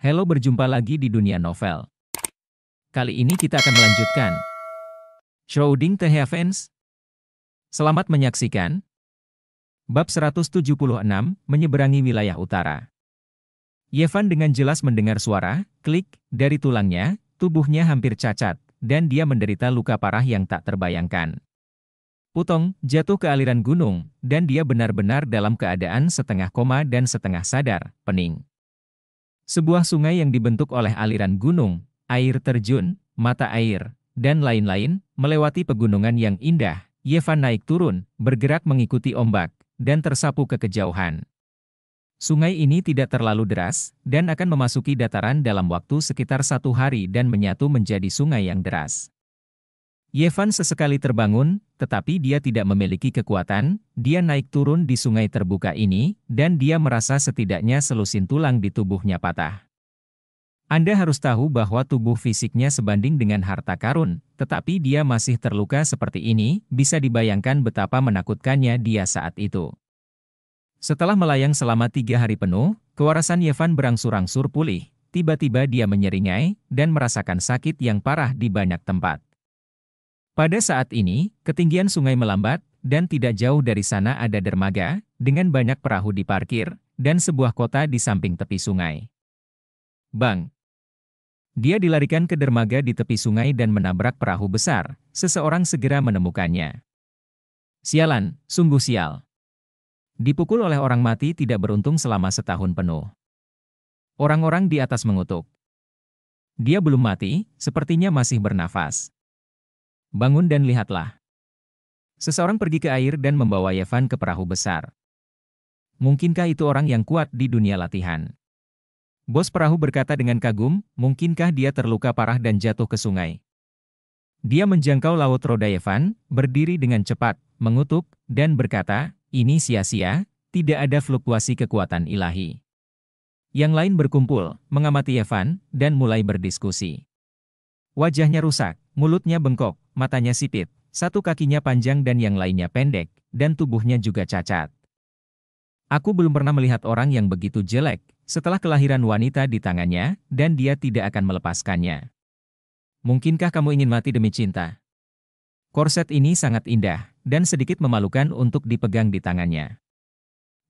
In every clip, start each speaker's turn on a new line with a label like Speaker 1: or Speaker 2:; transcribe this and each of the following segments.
Speaker 1: Halo berjumpa lagi di dunia novel. Kali ini kita akan melanjutkan. Shrouding the Heavens. Ya, Selamat menyaksikan. Bab 176, Menyeberangi Wilayah Utara. Yevan dengan jelas mendengar suara, klik, dari tulangnya, tubuhnya hampir cacat, dan dia menderita luka parah yang tak terbayangkan. Putong, jatuh ke aliran gunung, dan dia benar-benar dalam keadaan setengah koma dan setengah sadar, pening sebuah sungai yang dibentuk oleh aliran gunung, air terjun, mata air, dan lain-lain, melewati pegunungan yang indah, Yevan naik turun, bergerak mengikuti ombak, dan tersapu ke kejauhan. Sungai ini tidak terlalu deras, dan akan memasuki dataran dalam waktu sekitar satu hari dan menyatu menjadi sungai yang deras. Yevan sesekali terbangun, tetapi dia tidak memiliki kekuatan, dia naik turun di sungai terbuka ini, dan dia merasa setidaknya selusin tulang di tubuhnya patah. Anda harus tahu bahwa tubuh fisiknya sebanding dengan harta karun, tetapi dia masih terluka seperti ini, bisa dibayangkan betapa menakutkannya dia saat itu. Setelah melayang selama tiga hari penuh, kewarasan Yevan berangsur-angsur pulih, tiba-tiba dia menyeringai, dan merasakan sakit yang parah di banyak tempat. Pada saat ini, ketinggian sungai melambat, dan tidak jauh dari sana ada dermaga, dengan banyak perahu diparkir, dan sebuah kota di samping tepi sungai. Bang! Dia dilarikan ke dermaga di tepi sungai dan menabrak perahu besar, seseorang segera menemukannya. Sialan, sungguh sial. Dipukul oleh orang mati tidak beruntung selama setahun penuh. Orang-orang di atas mengutuk. Dia belum mati, sepertinya masih bernafas. Bangun dan lihatlah. Seseorang pergi ke air dan membawa Yevan ke perahu besar. Mungkinkah itu orang yang kuat di dunia latihan? Bos perahu berkata dengan kagum, mungkinkah dia terluka parah dan jatuh ke sungai? Dia menjangkau laut roda Yevan, berdiri dengan cepat, mengutuk, dan berkata, ini sia-sia, tidak ada fluktuasi kekuatan ilahi. Yang lain berkumpul, mengamati Yevan, dan mulai berdiskusi. Wajahnya rusak, mulutnya bengkok, matanya sipit, satu kakinya panjang dan yang lainnya pendek, dan tubuhnya juga cacat. Aku belum pernah melihat orang yang begitu jelek, setelah kelahiran wanita di tangannya, dan dia tidak akan melepaskannya. Mungkinkah kamu ingin mati demi cinta? Korset ini sangat indah, dan sedikit memalukan untuk dipegang di tangannya.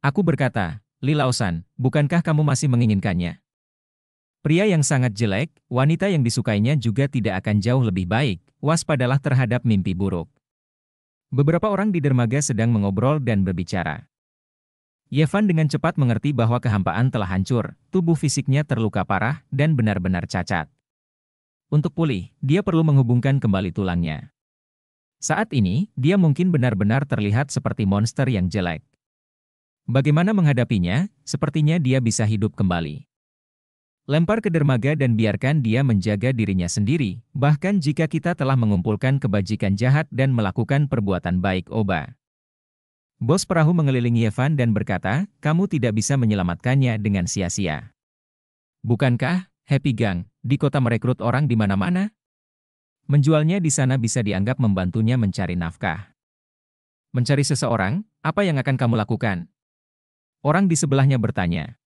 Speaker 1: Aku berkata, Lilaosan, bukankah kamu masih menginginkannya? Pria yang sangat jelek, wanita yang disukainya juga tidak akan jauh lebih baik, waspadalah terhadap mimpi buruk. Beberapa orang di dermaga sedang mengobrol dan berbicara. Yevan dengan cepat mengerti bahwa kehampaan telah hancur, tubuh fisiknya terluka parah, dan benar-benar cacat. Untuk pulih, dia perlu menghubungkan kembali tulangnya. Saat ini, dia mungkin benar-benar terlihat seperti monster yang jelek. Bagaimana menghadapinya, sepertinya dia bisa hidup kembali. Lempar ke dermaga dan biarkan dia menjaga dirinya sendiri, bahkan jika kita telah mengumpulkan kebajikan jahat dan melakukan perbuatan baik oba. Bos perahu mengelilingi Evan dan berkata, kamu tidak bisa menyelamatkannya dengan sia-sia. Bukankah, Happy Gang, di kota merekrut orang di mana-mana? Menjualnya di sana bisa dianggap membantunya mencari nafkah. Mencari seseorang, apa yang akan kamu lakukan? Orang di sebelahnya bertanya.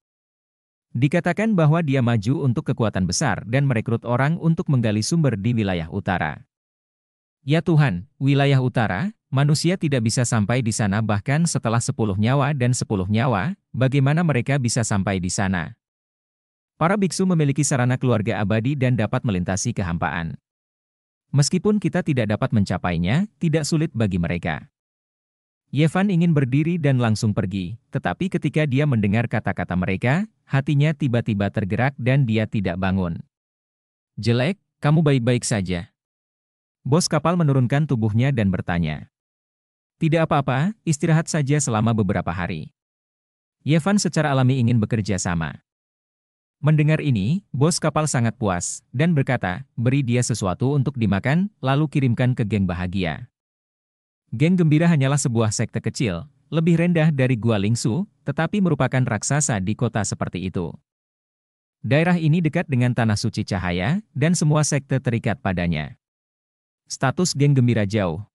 Speaker 1: Dikatakan bahwa dia maju untuk kekuatan besar dan merekrut orang untuk menggali sumber di wilayah utara. Ya Tuhan, wilayah utara, manusia tidak bisa sampai di sana bahkan setelah sepuluh nyawa dan sepuluh nyawa, bagaimana mereka bisa sampai di sana? Para biksu memiliki sarana keluarga abadi dan dapat melintasi kehampaan. Meskipun kita tidak dapat mencapainya, tidak sulit bagi mereka. Yevan ingin berdiri dan langsung pergi, tetapi ketika dia mendengar kata-kata mereka, hatinya tiba-tiba tergerak dan dia tidak bangun. Jelek, kamu baik-baik saja. Bos kapal menurunkan tubuhnya dan bertanya. Tidak apa-apa, istirahat saja selama beberapa hari. Yevan secara alami ingin bekerja sama. Mendengar ini, bos kapal sangat puas, dan berkata, beri dia sesuatu untuk dimakan, lalu kirimkan ke geng bahagia. Geng Gembira hanyalah sebuah sekte kecil, lebih rendah dari Gua Lingsu, tetapi merupakan raksasa di kota seperti itu. Daerah ini dekat dengan Tanah Suci Cahaya, dan semua sekte terikat padanya. Status Geng Gembira jauh.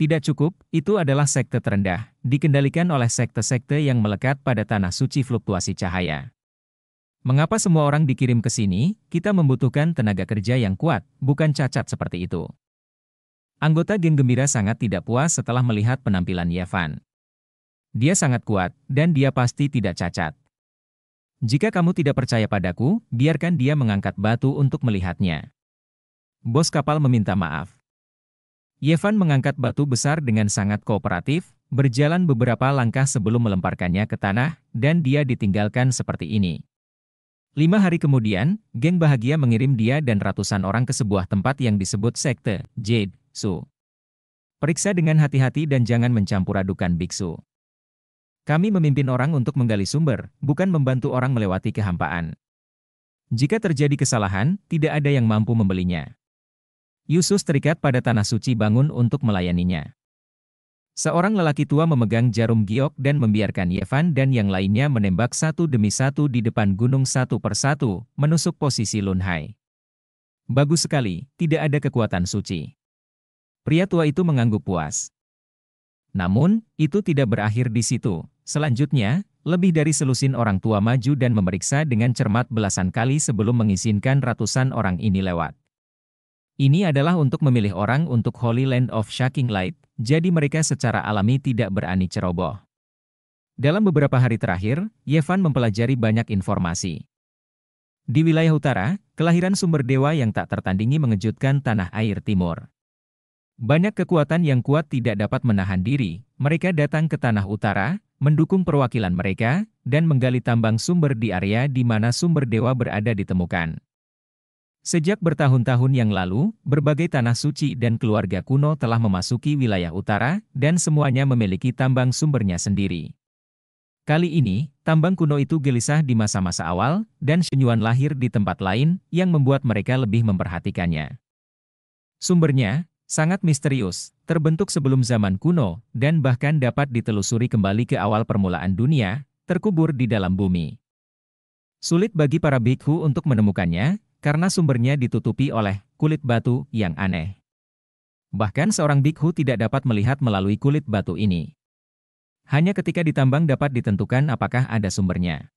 Speaker 1: Tidak cukup, itu adalah sekte terendah, dikendalikan oleh sekte-sekte yang melekat pada Tanah Suci Fluktuasi Cahaya. Mengapa semua orang dikirim ke sini? Kita membutuhkan tenaga kerja yang kuat, bukan cacat seperti itu. Anggota geng gembira sangat tidak puas setelah melihat penampilan Yevan. Dia sangat kuat, dan dia pasti tidak cacat. Jika kamu tidak percaya padaku, biarkan dia mengangkat batu untuk melihatnya. Bos kapal meminta maaf. Yevan mengangkat batu besar dengan sangat kooperatif, berjalan beberapa langkah sebelum melemparkannya ke tanah, dan dia ditinggalkan seperti ini. Lima hari kemudian, geng bahagia mengirim dia dan ratusan orang ke sebuah tempat yang disebut Sekte, Jade, Su. Periksa dengan hati-hati dan jangan mencampur adukan biksu. Kami memimpin orang untuk menggali sumber, bukan membantu orang melewati kehampaan. Jika terjadi kesalahan, tidak ada yang mampu membelinya. Yusuf terikat pada tanah suci bangun untuk melayaninya. Seorang lelaki tua memegang jarum giok dan membiarkan Yevan dan yang lainnya menembak satu demi satu di depan gunung satu persatu, menusuk posisi Lunhai. Bagus sekali, tidak ada kekuatan suci. Pria tua itu mengangguk puas. Namun, itu tidak berakhir di situ. Selanjutnya, lebih dari selusin orang tua maju dan memeriksa dengan cermat belasan kali sebelum mengizinkan ratusan orang ini lewat. Ini adalah untuk memilih orang untuk Holy Land of Shocking Light, jadi mereka secara alami tidak berani ceroboh. Dalam beberapa hari terakhir, Yevan mempelajari banyak informasi. Di wilayah utara, kelahiran sumber dewa yang tak tertandingi mengejutkan tanah air timur. Banyak kekuatan yang kuat tidak dapat menahan diri, mereka datang ke tanah utara, mendukung perwakilan mereka, dan menggali tambang sumber di area di mana sumber dewa berada ditemukan. Sejak bertahun-tahun yang lalu, berbagai tanah suci dan keluarga kuno telah memasuki wilayah utara, dan semuanya memiliki tambang sumbernya sendiri. Kali ini, tambang kuno itu gelisah di masa-masa awal, dan senyuan lahir di tempat lain, yang membuat mereka lebih memperhatikannya. Sumbernya, sangat misterius, terbentuk sebelum zaman kuno, dan bahkan dapat ditelusuri kembali ke awal permulaan dunia, terkubur di dalam bumi. Sulit bagi para bikhu untuk menemukannya, karena sumbernya ditutupi oleh kulit batu yang aneh. Bahkan seorang bikhu tidak dapat melihat melalui kulit batu ini. Hanya ketika ditambang dapat ditentukan apakah ada sumbernya.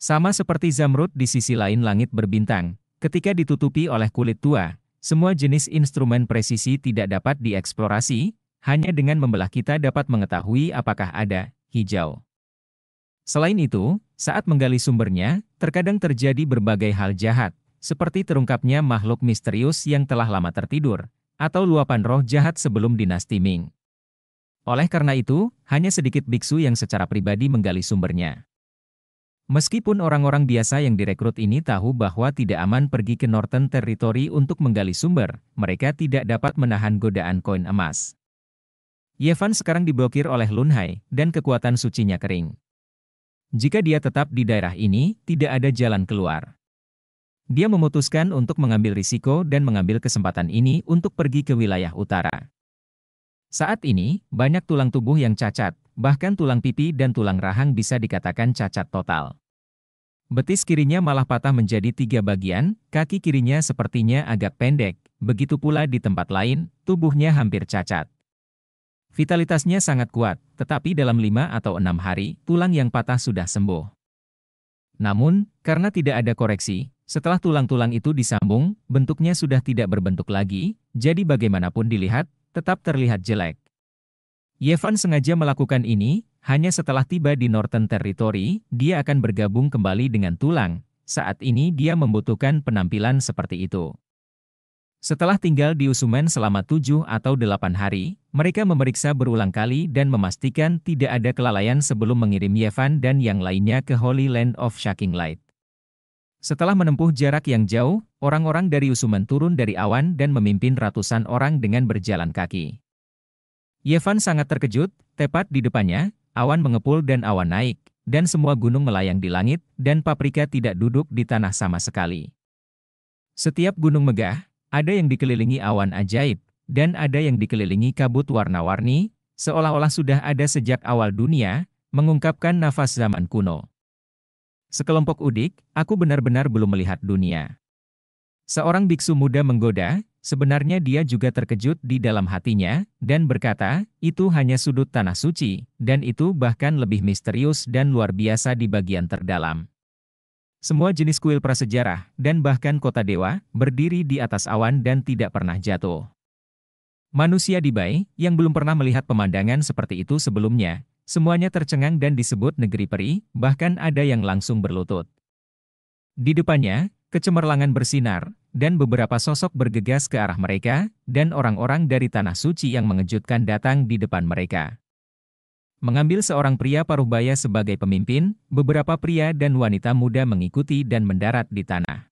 Speaker 1: Sama seperti Zamrud di sisi lain langit berbintang, ketika ditutupi oleh kulit tua, semua jenis instrumen presisi tidak dapat dieksplorasi, hanya dengan membelah kita dapat mengetahui apakah ada hijau. Selain itu, saat menggali sumbernya, terkadang terjadi berbagai hal jahat, seperti terungkapnya makhluk misterius yang telah lama tertidur, atau luapan roh jahat sebelum dinasti Ming. Oleh karena itu, hanya sedikit biksu yang secara pribadi menggali sumbernya. Meskipun orang-orang biasa yang direkrut ini tahu bahwa tidak aman pergi ke Northern Territory untuk menggali sumber, mereka tidak dapat menahan godaan koin emas. Yevan sekarang diblokir oleh Lunhai, dan kekuatan sucinya kering. Jika dia tetap di daerah ini, tidak ada jalan keluar. Dia memutuskan untuk mengambil risiko dan mengambil kesempatan ini untuk pergi ke wilayah utara. Saat ini, banyak tulang tubuh yang cacat, Bahkan tulang pipi dan tulang rahang bisa dikatakan cacat total. Betis kirinya malah patah menjadi tiga bagian, kaki kirinya sepertinya agak pendek, begitu pula di tempat lain, tubuhnya hampir cacat. Vitalitasnya sangat kuat, tetapi dalam lima atau enam hari, tulang yang patah sudah sembuh. Namun, karena tidak ada koreksi, setelah tulang-tulang itu disambung, bentuknya sudah tidak berbentuk lagi, jadi bagaimanapun dilihat, tetap terlihat jelek. Yevan sengaja melakukan ini, hanya setelah tiba di Northern Territory, dia akan bergabung kembali dengan Tulang. Saat ini dia membutuhkan penampilan seperti itu. Setelah tinggal di Usuman selama tujuh atau delapan hari, mereka memeriksa berulang kali dan memastikan tidak ada kelalaian sebelum mengirim Yevan dan yang lainnya ke Holy Land of Shaking Light. Setelah menempuh jarak yang jauh, orang-orang dari Usuman turun dari awan dan memimpin ratusan orang dengan berjalan kaki. Yevan sangat terkejut, tepat di depannya, awan mengepul dan awan naik, dan semua gunung melayang di langit, dan paprika tidak duduk di tanah sama sekali. Setiap gunung megah, ada yang dikelilingi awan ajaib, dan ada yang dikelilingi kabut warna-warni, seolah-olah sudah ada sejak awal dunia, mengungkapkan nafas zaman kuno. Sekelompok udik, aku benar-benar belum melihat dunia. Seorang biksu muda menggoda, Sebenarnya dia juga terkejut di dalam hatinya, dan berkata, itu hanya sudut tanah suci, dan itu bahkan lebih misterius dan luar biasa di bagian terdalam. Semua jenis kuil prasejarah, dan bahkan kota dewa, berdiri di atas awan dan tidak pernah jatuh. Manusia di Bai, yang belum pernah melihat pemandangan seperti itu sebelumnya, semuanya tercengang dan disebut negeri peri, bahkan ada yang langsung berlutut. Di depannya, kecemerlangan bersinar, dan beberapa sosok bergegas ke arah mereka, dan orang-orang dari Tanah Suci yang mengejutkan datang di depan mereka. Mengambil seorang pria paruh baya sebagai pemimpin, beberapa pria dan wanita muda mengikuti dan mendarat di tanah.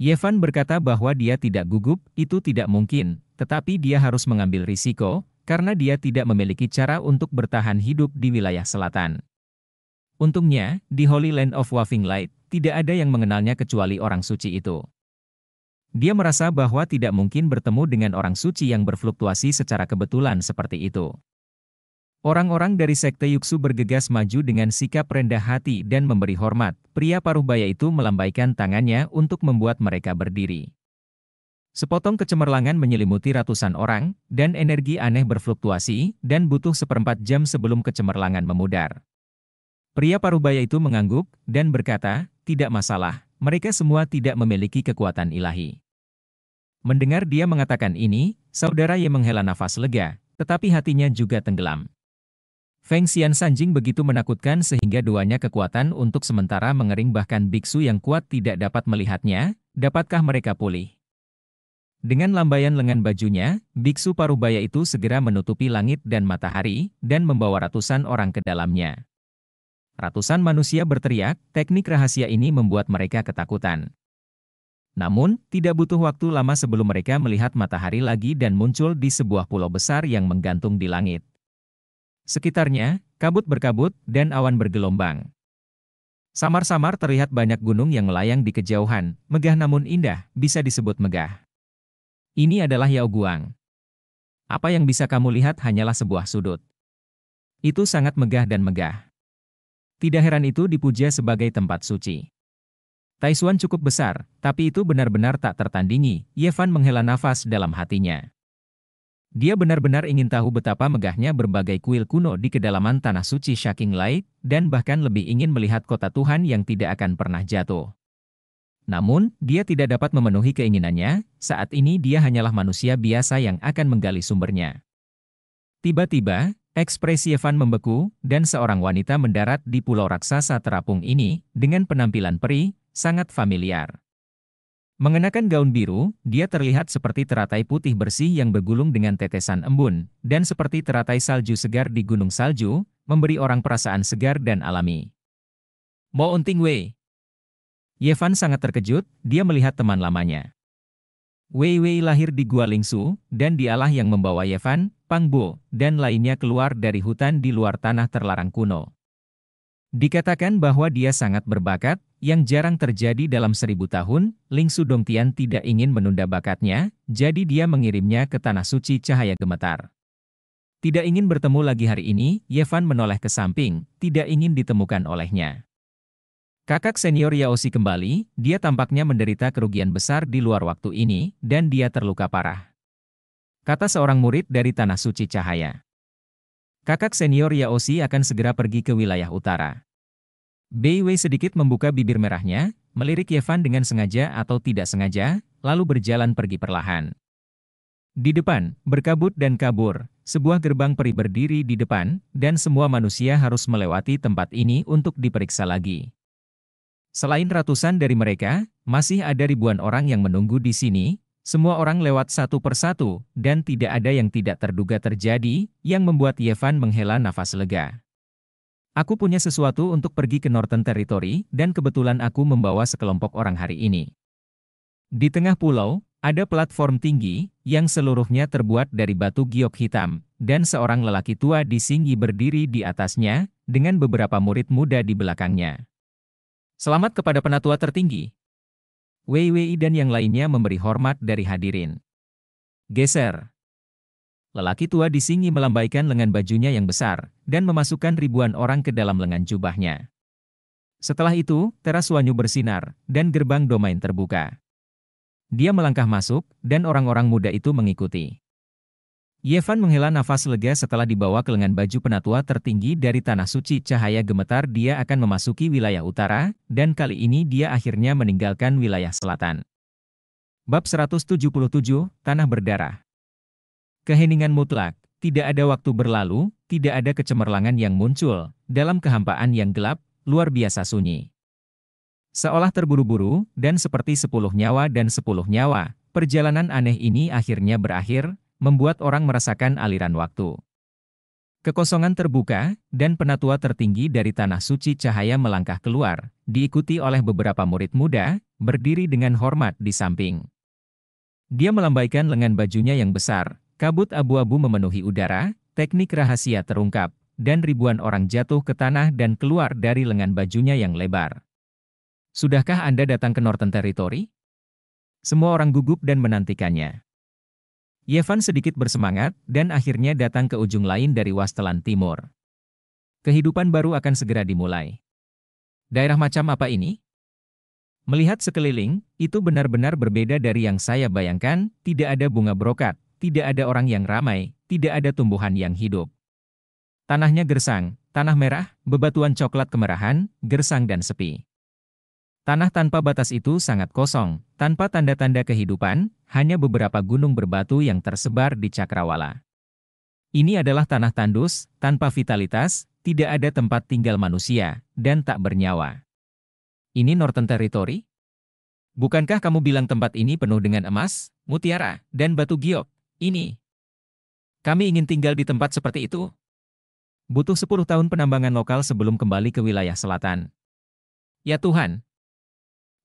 Speaker 1: Yevan berkata bahwa dia tidak gugup, itu tidak mungkin, tetapi dia harus mengambil risiko, karena dia tidak memiliki cara untuk bertahan hidup di wilayah selatan. Untungnya, di Holy Land of Waving Light, tidak ada yang mengenalnya kecuali orang suci itu. Dia merasa bahwa tidak mungkin bertemu dengan orang suci yang berfluktuasi secara kebetulan seperti itu. Orang-orang dari sekte Yuksu bergegas maju dengan sikap rendah hati dan memberi hormat. Pria paruh baya itu melambaikan tangannya untuk membuat mereka berdiri. Sepotong kecemerlangan menyelimuti ratusan orang, dan energi aneh berfluktuasi, dan butuh seperempat jam sebelum kecemerlangan memudar. Pria paruh baya itu mengangguk, dan berkata, tidak masalah, mereka semua tidak memiliki kekuatan ilahi. Mendengar dia mengatakan ini, saudara Ye menghela nafas lega, tetapi hatinya juga tenggelam. Feng Xian Sanjing begitu menakutkan sehingga duanya kekuatan untuk sementara mengering bahkan biksu yang kuat tidak dapat melihatnya, dapatkah mereka pulih? Dengan lambaian lengan bajunya, biksu parubaya itu segera menutupi langit dan matahari, dan membawa ratusan orang ke dalamnya. Ratusan manusia berteriak, teknik rahasia ini membuat mereka ketakutan. Namun, tidak butuh waktu lama sebelum mereka melihat matahari lagi dan muncul di sebuah pulau besar yang menggantung di langit. Sekitarnya, kabut berkabut dan awan bergelombang. Samar-samar terlihat banyak gunung yang melayang di kejauhan, megah namun indah, bisa disebut megah. Ini adalah Yaoguang. Apa yang bisa kamu lihat hanyalah sebuah sudut. Itu sangat megah dan megah. Tidak heran itu dipuja sebagai tempat suci. Taiwan cukup besar, tapi itu benar-benar tak tertandingi, Yevan menghela nafas dalam hatinya. Dia benar-benar ingin tahu betapa megahnya berbagai kuil kuno di kedalaman tanah suci Shaking Light, dan bahkan lebih ingin melihat kota Tuhan yang tidak akan pernah jatuh. Namun, dia tidak dapat memenuhi keinginannya, saat ini dia hanyalah manusia biasa yang akan menggali sumbernya. Tiba-tiba, ekspresi Evan membeku, dan seorang wanita mendarat di pulau raksasa terapung ini, dengan penampilan peri, sangat familiar. Mengenakan gaun biru, dia terlihat seperti teratai putih bersih yang bergulung dengan tetesan embun, dan seperti teratai salju segar di gunung salju, memberi orang perasaan segar dan alami. Mo Unting Wei Yevan sangat terkejut, dia melihat teman lamanya. Wei Wei lahir di Gua Lingsu, dan dialah yang membawa Yevan, Pang Bo, dan lainnya keluar dari hutan di luar tanah terlarang kuno. Dikatakan bahwa dia sangat berbakat, yang jarang terjadi dalam seribu tahun, Ling Dong Su Tian tidak ingin menunda bakatnya, jadi dia mengirimnya ke Tanah Suci Cahaya Gemetar. Tidak ingin bertemu lagi hari ini, Yevan menoleh ke samping, tidak ingin ditemukan olehnya. Kakak senior Yaosi kembali, dia tampaknya menderita kerugian besar di luar waktu ini, dan dia terluka parah. Kata seorang murid dari Tanah Suci Cahaya. Kakak senior Yaosi akan segera pergi ke wilayah utara. Bei sedikit membuka bibir merahnya, melirik Yevan dengan sengaja atau tidak sengaja, lalu berjalan pergi perlahan. Di depan, berkabut dan kabur, sebuah gerbang peri berdiri di depan, dan semua manusia harus melewati tempat ini untuk diperiksa lagi. Selain ratusan dari mereka, masih ada ribuan orang yang menunggu di sini, semua orang lewat satu persatu, dan tidak ada yang tidak terduga terjadi, yang membuat Yevan menghela nafas lega. Aku punya sesuatu untuk pergi ke Northern Territory, dan kebetulan aku membawa sekelompok orang hari ini. Di tengah pulau, ada platform tinggi, yang seluruhnya terbuat dari batu giok hitam, dan seorang lelaki tua di Singi berdiri di atasnya, dengan beberapa murid muda di belakangnya. Selamat kepada penatua tertinggi. Wei Wei dan yang lainnya memberi hormat dari hadirin. Geser. Lelaki tua di singi melambaikan lengan bajunya yang besar, dan memasukkan ribuan orang ke dalam lengan jubahnya. Setelah itu, teras Wanyu bersinar, dan gerbang domain terbuka. Dia melangkah masuk, dan orang-orang muda itu mengikuti. Yevan menghela nafas lega setelah dibawa ke lengan baju penatua tertinggi dari Tanah Suci Cahaya Gemetar dia akan memasuki wilayah utara, dan kali ini dia akhirnya meninggalkan wilayah selatan. Bab 177, Tanah Berdarah Keheningan mutlak, tidak ada waktu berlalu, tidak ada kecemerlangan yang muncul, dalam kehampaan yang gelap, luar biasa sunyi. Seolah terburu-buru, dan seperti sepuluh nyawa dan sepuluh nyawa, perjalanan aneh ini akhirnya berakhir, membuat orang merasakan aliran waktu. Kekosongan terbuka, dan penatua tertinggi dari Tanah Suci Cahaya melangkah keluar, diikuti oleh beberapa murid muda, berdiri dengan hormat di samping. Dia melambaikan lengan bajunya yang besar, Kabut abu-abu memenuhi udara, teknik rahasia terungkap, dan ribuan orang jatuh ke tanah dan keluar dari lengan bajunya yang lebar. Sudahkah Anda datang ke Northern Territory? Semua orang gugup dan menantikannya. Yevan sedikit bersemangat dan akhirnya datang ke ujung lain dari Wastelan Timur. Kehidupan baru akan segera dimulai. Daerah macam apa ini? Melihat sekeliling, itu benar-benar berbeda dari yang saya bayangkan, tidak ada bunga brokat, tidak ada orang yang ramai, tidak ada tumbuhan yang hidup. Tanahnya gersang, tanah merah, bebatuan coklat kemerahan, gersang dan sepi. Tanah tanpa batas itu sangat kosong, tanpa tanda-tanda kehidupan, hanya beberapa gunung berbatu yang tersebar di cakrawala. Ini adalah tanah tandus, tanpa vitalitas, tidak ada tempat tinggal manusia, dan tak bernyawa. Ini Northern Territory? Bukankah kamu bilang tempat ini penuh dengan emas, mutiara, dan batu giok? ini. Kami ingin tinggal di tempat seperti itu. Butuh 10 tahun penambangan lokal sebelum kembali ke wilayah selatan. Ya Tuhan.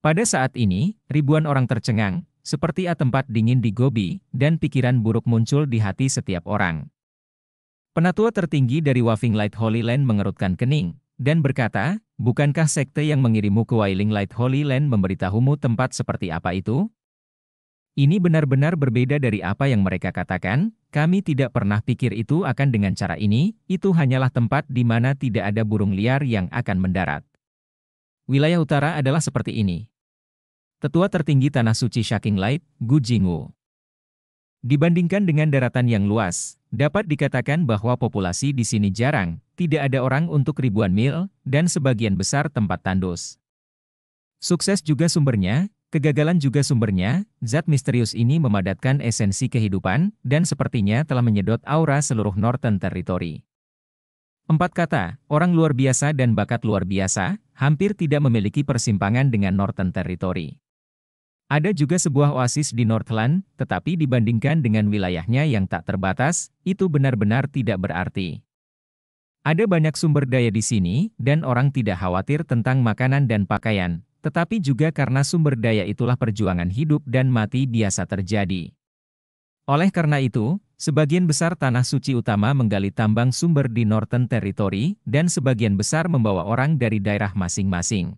Speaker 1: Pada saat ini, ribuan orang tercengang, seperti A tempat dingin di Gobi, dan pikiran buruk muncul di hati setiap orang. Penatua tertinggi dari Waving Light Holy Land mengerutkan kening, dan berkata, Bukankah sekte yang mengirimu ke Wailing Light Holy Land memberitahumu tempat seperti apa itu? Ini benar-benar berbeda dari apa yang mereka katakan, kami tidak pernah pikir itu akan dengan cara ini, itu hanyalah tempat di mana tidak ada burung liar yang akan mendarat. Wilayah utara adalah seperti ini. Tetua tertinggi Tanah Suci Shaking Light, Gu Jingwu. Dibandingkan dengan daratan yang luas, dapat dikatakan bahwa populasi di sini jarang, tidak ada orang untuk ribuan mil, dan sebagian besar tempat tandus. Sukses juga sumbernya, Kegagalan juga sumbernya, zat misterius ini memadatkan esensi kehidupan, dan sepertinya telah menyedot aura seluruh Northern Territory. Empat kata, orang luar biasa dan bakat luar biasa, hampir tidak memiliki persimpangan dengan Northern Territory. Ada juga sebuah oasis di Northland, tetapi dibandingkan dengan wilayahnya yang tak terbatas, itu benar-benar tidak berarti. Ada banyak sumber daya di sini, dan orang tidak khawatir tentang makanan dan pakaian, tetapi juga karena sumber daya itulah perjuangan hidup dan mati biasa terjadi. Oleh karena itu, sebagian besar tanah suci utama menggali tambang sumber di Northern Territory, dan sebagian besar membawa orang dari daerah masing-masing.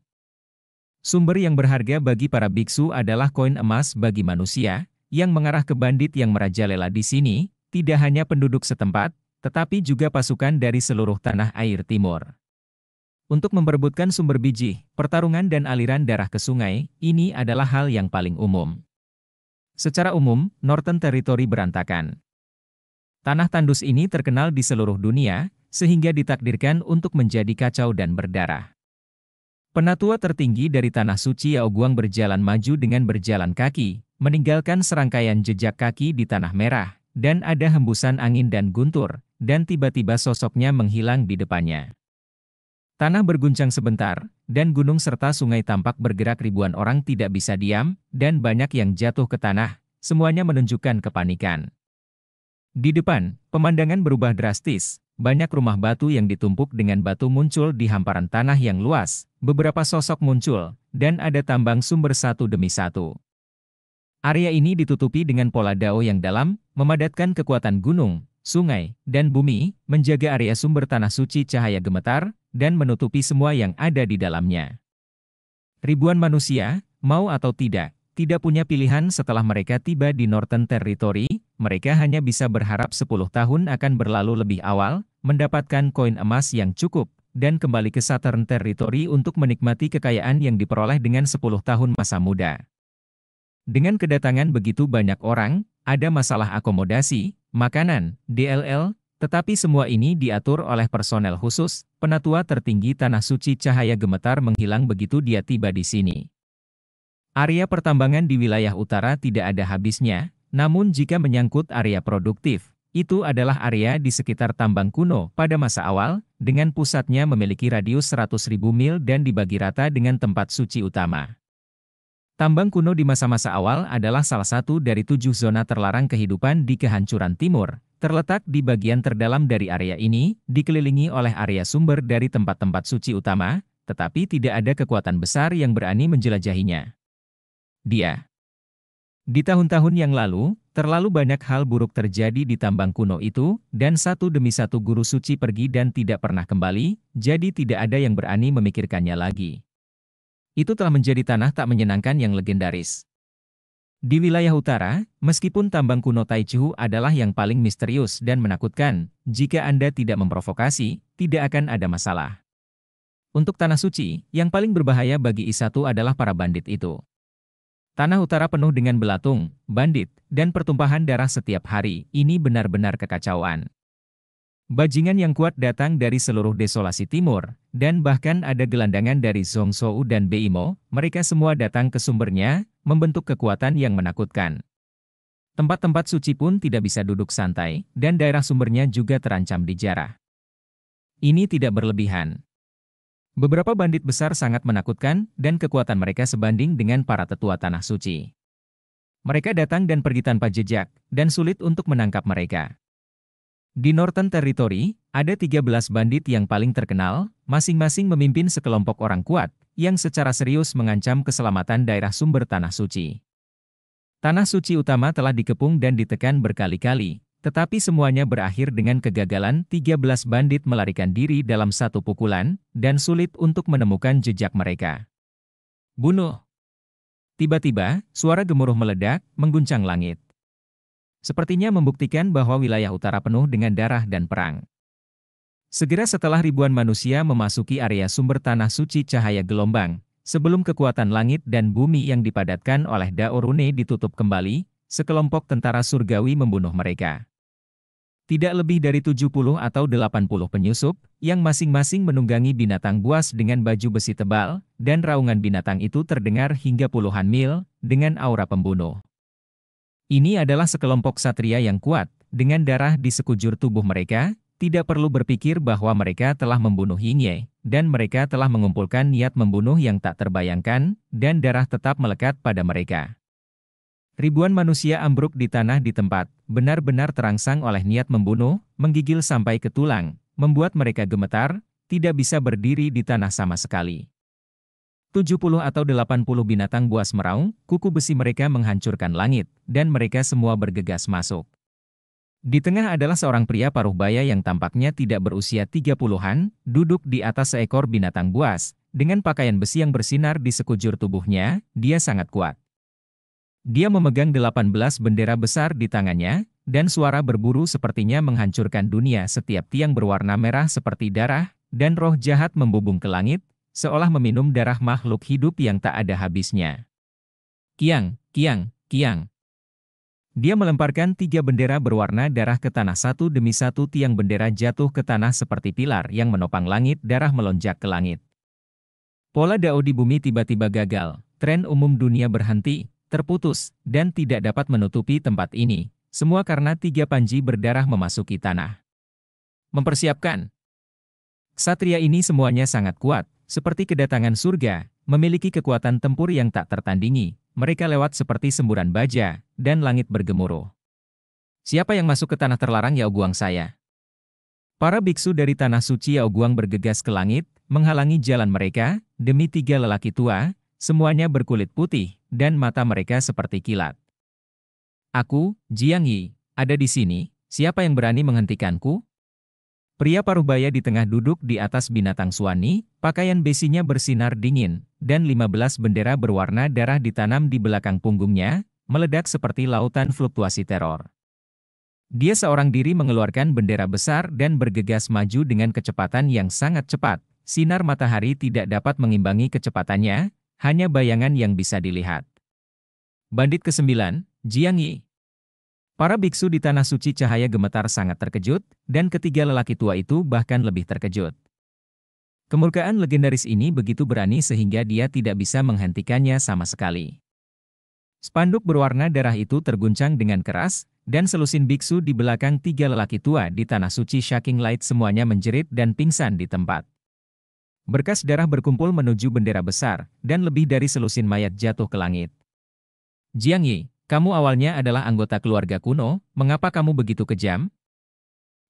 Speaker 1: Sumber yang berharga bagi para biksu adalah koin emas bagi manusia, yang mengarah ke bandit yang merajalela di sini, tidak hanya penduduk setempat, tetapi juga pasukan dari seluruh tanah air timur. Untuk memperebutkan sumber biji, pertarungan dan aliran darah ke sungai, ini adalah hal yang paling umum. Secara umum, Northern Territory berantakan. Tanah tandus ini terkenal di seluruh dunia, sehingga ditakdirkan untuk menjadi kacau dan berdarah. Penatua tertinggi dari Tanah Suci Yaoguang berjalan maju dengan berjalan kaki, meninggalkan serangkaian jejak kaki di Tanah Merah, dan ada hembusan angin dan guntur, dan tiba-tiba sosoknya menghilang di depannya. Tanah berguncang sebentar, dan gunung serta sungai tampak bergerak ribuan orang tidak bisa diam, dan banyak yang jatuh ke tanah, semuanya menunjukkan kepanikan. Di depan, pemandangan berubah drastis, banyak rumah batu yang ditumpuk dengan batu muncul di hamparan tanah yang luas, beberapa sosok muncul, dan ada tambang sumber satu demi satu. Area ini ditutupi dengan pola dao yang dalam, memadatkan kekuatan gunung, sungai, dan bumi, menjaga area sumber tanah suci cahaya gemetar, dan menutupi semua yang ada di dalamnya. Ribuan manusia, mau atau tidak, tidak punya pilihan setelah mereka tiba di Northern Territory, mereka hanya bisa berharap 10 tahun akan berlalu lebih awal, mendapatkan koin emas yang cukup, dan kembali ke Southern Territory untuk menikmati kekayaan yang diperoleh dengan 10 tahun masa muda. Dengan kedatangan begitu banyak orang, ada masalah akomodasi, makanan, DLL, tetapi semua ini diatur oleh personel khusus, penatua tertinggi Tanah Suci Cahaya Gemetar menghilang begitu dia tiba di sini. Area pertambangan di wilayah utara tidak ada habisnya, namun jika menyangkut area produktif, itu adalah area di sekitar tambang kuno pada masa awal, dengan pusatnya memiliki radius 100.000 mil dan dibagi rata dengan tempat suci utama. Tambang kuno di masa-masa awal adalah salah satu dari tujuh zona terlarang kehidupan di kehancuran timur, Terletak di bagian terdalam dari area ini, dikelilingi oleh area sumber dari tempat-tempat suci utama, tetapi tidak ada kekuatan besar yang berani menjelajahinya. Dia Di tahun-tahun yang lalu, terlalu banyak hal buruk terjadi di tambang kuno itu, dan satu demi satu guru suci pergi dan tidak pernah kembali, jadi tidak ada yang berani memikirkannya lagi. Itu telah menjadi tanah tak menyenangkan yang legendaris. Di wilayah utara, meskipun tambang kuno Taichu adalah yang paling misterius dan menakutkan, jika Anda tidak memprovokasi, tidak akan ada masalah. Untuk Tanah Suci, yang paling berbahaya bagi Isatu adalah para bandit itu. Tanah utara penuh dengan belatung, bandit, dan pertumpahan darah setiap hari, ini benar-benar kekacauan. Bajingan yang kuat datang dari seluruh desolasi timur, dan bahkan ada gelandangan dari Zhongshou dan Beimo, mereka semua datang ke sumbernya, membentuk kekuatan yang menakutkan. Tempat-tempat suci pun tidak bisa duduk santai, dan daerah sumbernya juga terancam dijarah. Ini tidak berlebihan. Beberapa bandit besar sangat menakutkan, dan kekuatan mereka sebanding dengan para tetua tanah suci. Mereka datang dan pergi tanpa jejak, dan sulit untuk menangkap mereka. Di Northern Territory, ada 13 bandit yang paling terkenal, masing-masing memimpin sekelompok orang kuat, yang secara serius mengancam keselamatan daerah sumber Tanah Suci. Tanah Suci utama telah dikepung dan ditekan berkali-kali, tetapi semuanya berakhir dengan kegagalan 13 bandit melarikan diri dalam satu pukulan, dan sulit untuk menemukan jejak mereka. Bunuh! Tiba-tiba, suara gemuruh meledak, mengguncang langit. Sepertinya membuktikan bahwa wilayah utara penuh dengan darah dan perang. Segera setelah ribuan manusia memasuki area sumber tanah suci cahaya gelombang, sebelum kekuatan langit dan bumi yang dipadatkan oleh Daorune ditutup kembali, sekelompok tentara surgawi membunuh mereka. Tidak lebih dari 70 atau 80 penyusup, yang masing-masing menunggangi binatang buas dengan baju besi tebal, dan raungan binatang itu terdengar hingga puluhan mil, dengan aura pembunuh. Ini adalah sekelompok satria yang kuat, dengan darah di sekujur tubuh mereka, tidak perlu berpikir bahwa mereka telah membunuh Yinye, dan mereka telah mengumpulkan niat membunuh yang tak terbayangkan, dan darah tetap melekat pada mereka. Ribuan manusia ambruk di tanah di tempat, benar-benar terangsang oleh niat membunuh, menggigil sampai ke tulang, membuat mereka gemetar, tidak bisa berdiri di tanah sama sekali. 70 atau 80 binatang buas meraung, kuku besi mereka menghancurkan langit, dan mereka semua bergegas masuk. Di tengah adalah seorang pria paruh baya yang tampaknya tidak berusia 30-an, duduk di atas seekor binatang buas. Dengan pakaian besi yang bersinar di sekujur tubuhnya, dia sangat kuat. Dia memegang 18 bendera besar di tangannya, dan suara berburu sepertinya menghancurkan dunia setiap tiang berwarna merah seperti darah, dan roh jahat membubung ke langit, seolah meminum darah makhluk hidup yang tak ada habisnya. Kiang, kiang, kiang. Dia melemparkan tiga bendera berwarna darah ke tanah satu demi satu tiang bendera jatuh ke tanah seperti pilar yang menopang langit darah melonjak ke langit. Pola dao di bumi tiba-tiba gagal, tren umum dunia berhenti, terputus, dan tidak dapat menutupi tempat ini, semua karena tiga panji berdarah memasuki tanah. Mempersiapkan Satria ini semuanya sangat kuat, seperti kedatangan surga, memiliki kekuatan tempur yang tak tertandingi, mereka lewat seperti semburan baja, dan langit bergemuruh. Siapa yang masuk ke tanah terlarang Yao Guang saya? Para biksu dari tanah suci Yao Guang bergegas ke langit, menghalangi jalan mereka, demi tiga lelaki tua, semuanya berkulit putih, dan mata mereka seperti kilat. Aku, Jiang Yi, ada di sini, siapa yang berani menghentikanku? Pria paruh baya di tengah duduk di atas binatang suani, pakaian besinya bersinar dingin, dan 15 bendera berwarna darah ditanam di belakang punggungnya, meledak seperti lautan fluktuasi teror. Dia seorang diri mengeluarkan bendera besar dan bergegas maju dengan kecepatan yang sangat cepat. Sinar matahari tidak dapat mengimbangi kecepatannya, hanya bayangan yang bisa dilihat. Bandit ke-9, Jiang Yi. Para biksu di Tanah Suci Cahaya Gemetar sangat terkejut, dan ketiga lelaki tua itu bahkan lebih terkejut. Kemurkaan legendaris ini begitu berani sehingga dia tidak bisa menghentikannya sama sekali. Spanduk berwarna darah itu terguncang dengan keras, dan selusin biksu di belakang tiga lelaki tua di Tanah Suci Shaking Light semuanya menjerit dan pingsan di tempat. Berkas darah berkumpul menuju bendera besar, dan lebih dari selusin mayat jatuh ke langit. Jiang Yi, kamu awalnya adalah anggota keluarga kuno, mengapa kamu begitu kejam?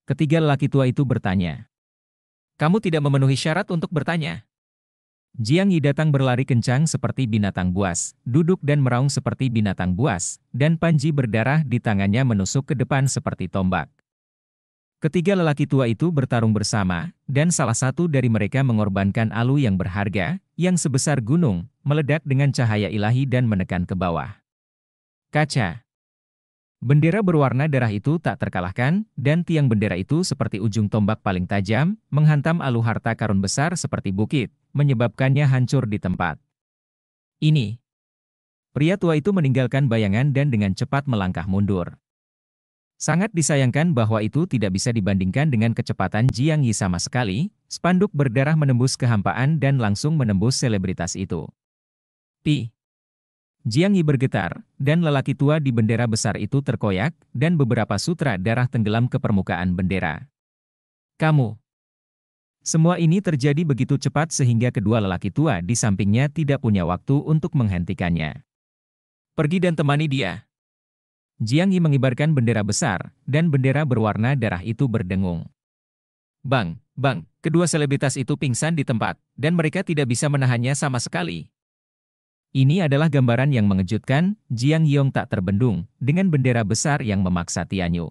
Speaker 1: Ketiga lelaki tua itu bertanya. Kamu tidak memenuhi syarat untuk bertanya. Jiang Yi datang berlari kencang seperti binatang buas, duduk dan meraung seperti binatang buas, dan panji berdarah di tangannya menusuk ke depan seperti tombak. Ketiga lelaki tua itu bertarung bersama, dan salah satu dari mereka mengorbankan alu yang berharga, yang sebesar gunung, meledak dengan cahaya ilahi dan menekan ke bawah kaca. Bendera berwarna darah itu tak terkalahkan, dan tiang bendera itu seperti ujung tombak paling tajam, menghantam alu harta karun besar seperti bukit, menyebabkannya hancur di tempat. Ini. Pria tua itu meninggalkan bayangan dan dengan cepat melangkah mundur. Sangat disayangkan bahwa itu tidak bisa dibandingkan dengan kecepatan Jiang Yi sama sekali, spanduk berdarah menembus kehampaan dan langsung menembus selebritas itu. Pi. Jiang Yi bergetar, dan lelaki tua di bendera besar itu terkoyak, dan beberapa sutra darah tenggelam ke permukaan bendera. Kamu. Semua ini terjadi begitu cepat sehingga kedua lelaki tua di sampingnya tidak punya waktu untuk menghentikannya. Pergi dan temani dia. Jiang Yi mengibarkan bendera besar, dan bendera berwarna darah itu berdengung. Bang, bang, kedua selebritas itu pingsan di tempat, dan mereka tidak bisa menahannya sama sekali. Ini adalah gambaran yang mengejutkan, Jiang Yong tak terbendung, dengan bendera besar yang memaksa Tianyu.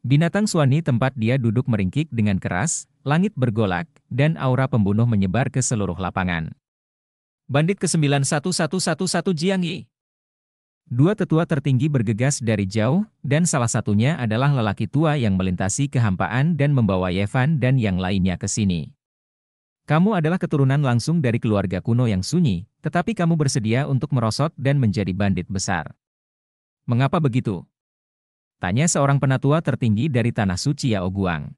Speaker 1: Binatang suani tempat dia duduk meringkik dengan keras, langit bergolak, dan aura pembunuh menyebar ke seluruh lapangan. Bandit ke-91111 Jiang Yi. Dua tetua tertinggi bergegas dari jauh, dan salah satunya adalah lelaki tua yang melintasi kehampaan dan membawa Yevan dan yang lainnya ke sini. Kamu adalah keturunan langsung dari keluarga kuno yang sunyi, tetapi kamu bersedia untuk merosot dan menjadi bandit besar. Mengapa begitu? Tanya seorang penatua tertinggi dari Tanah Suci Oguang.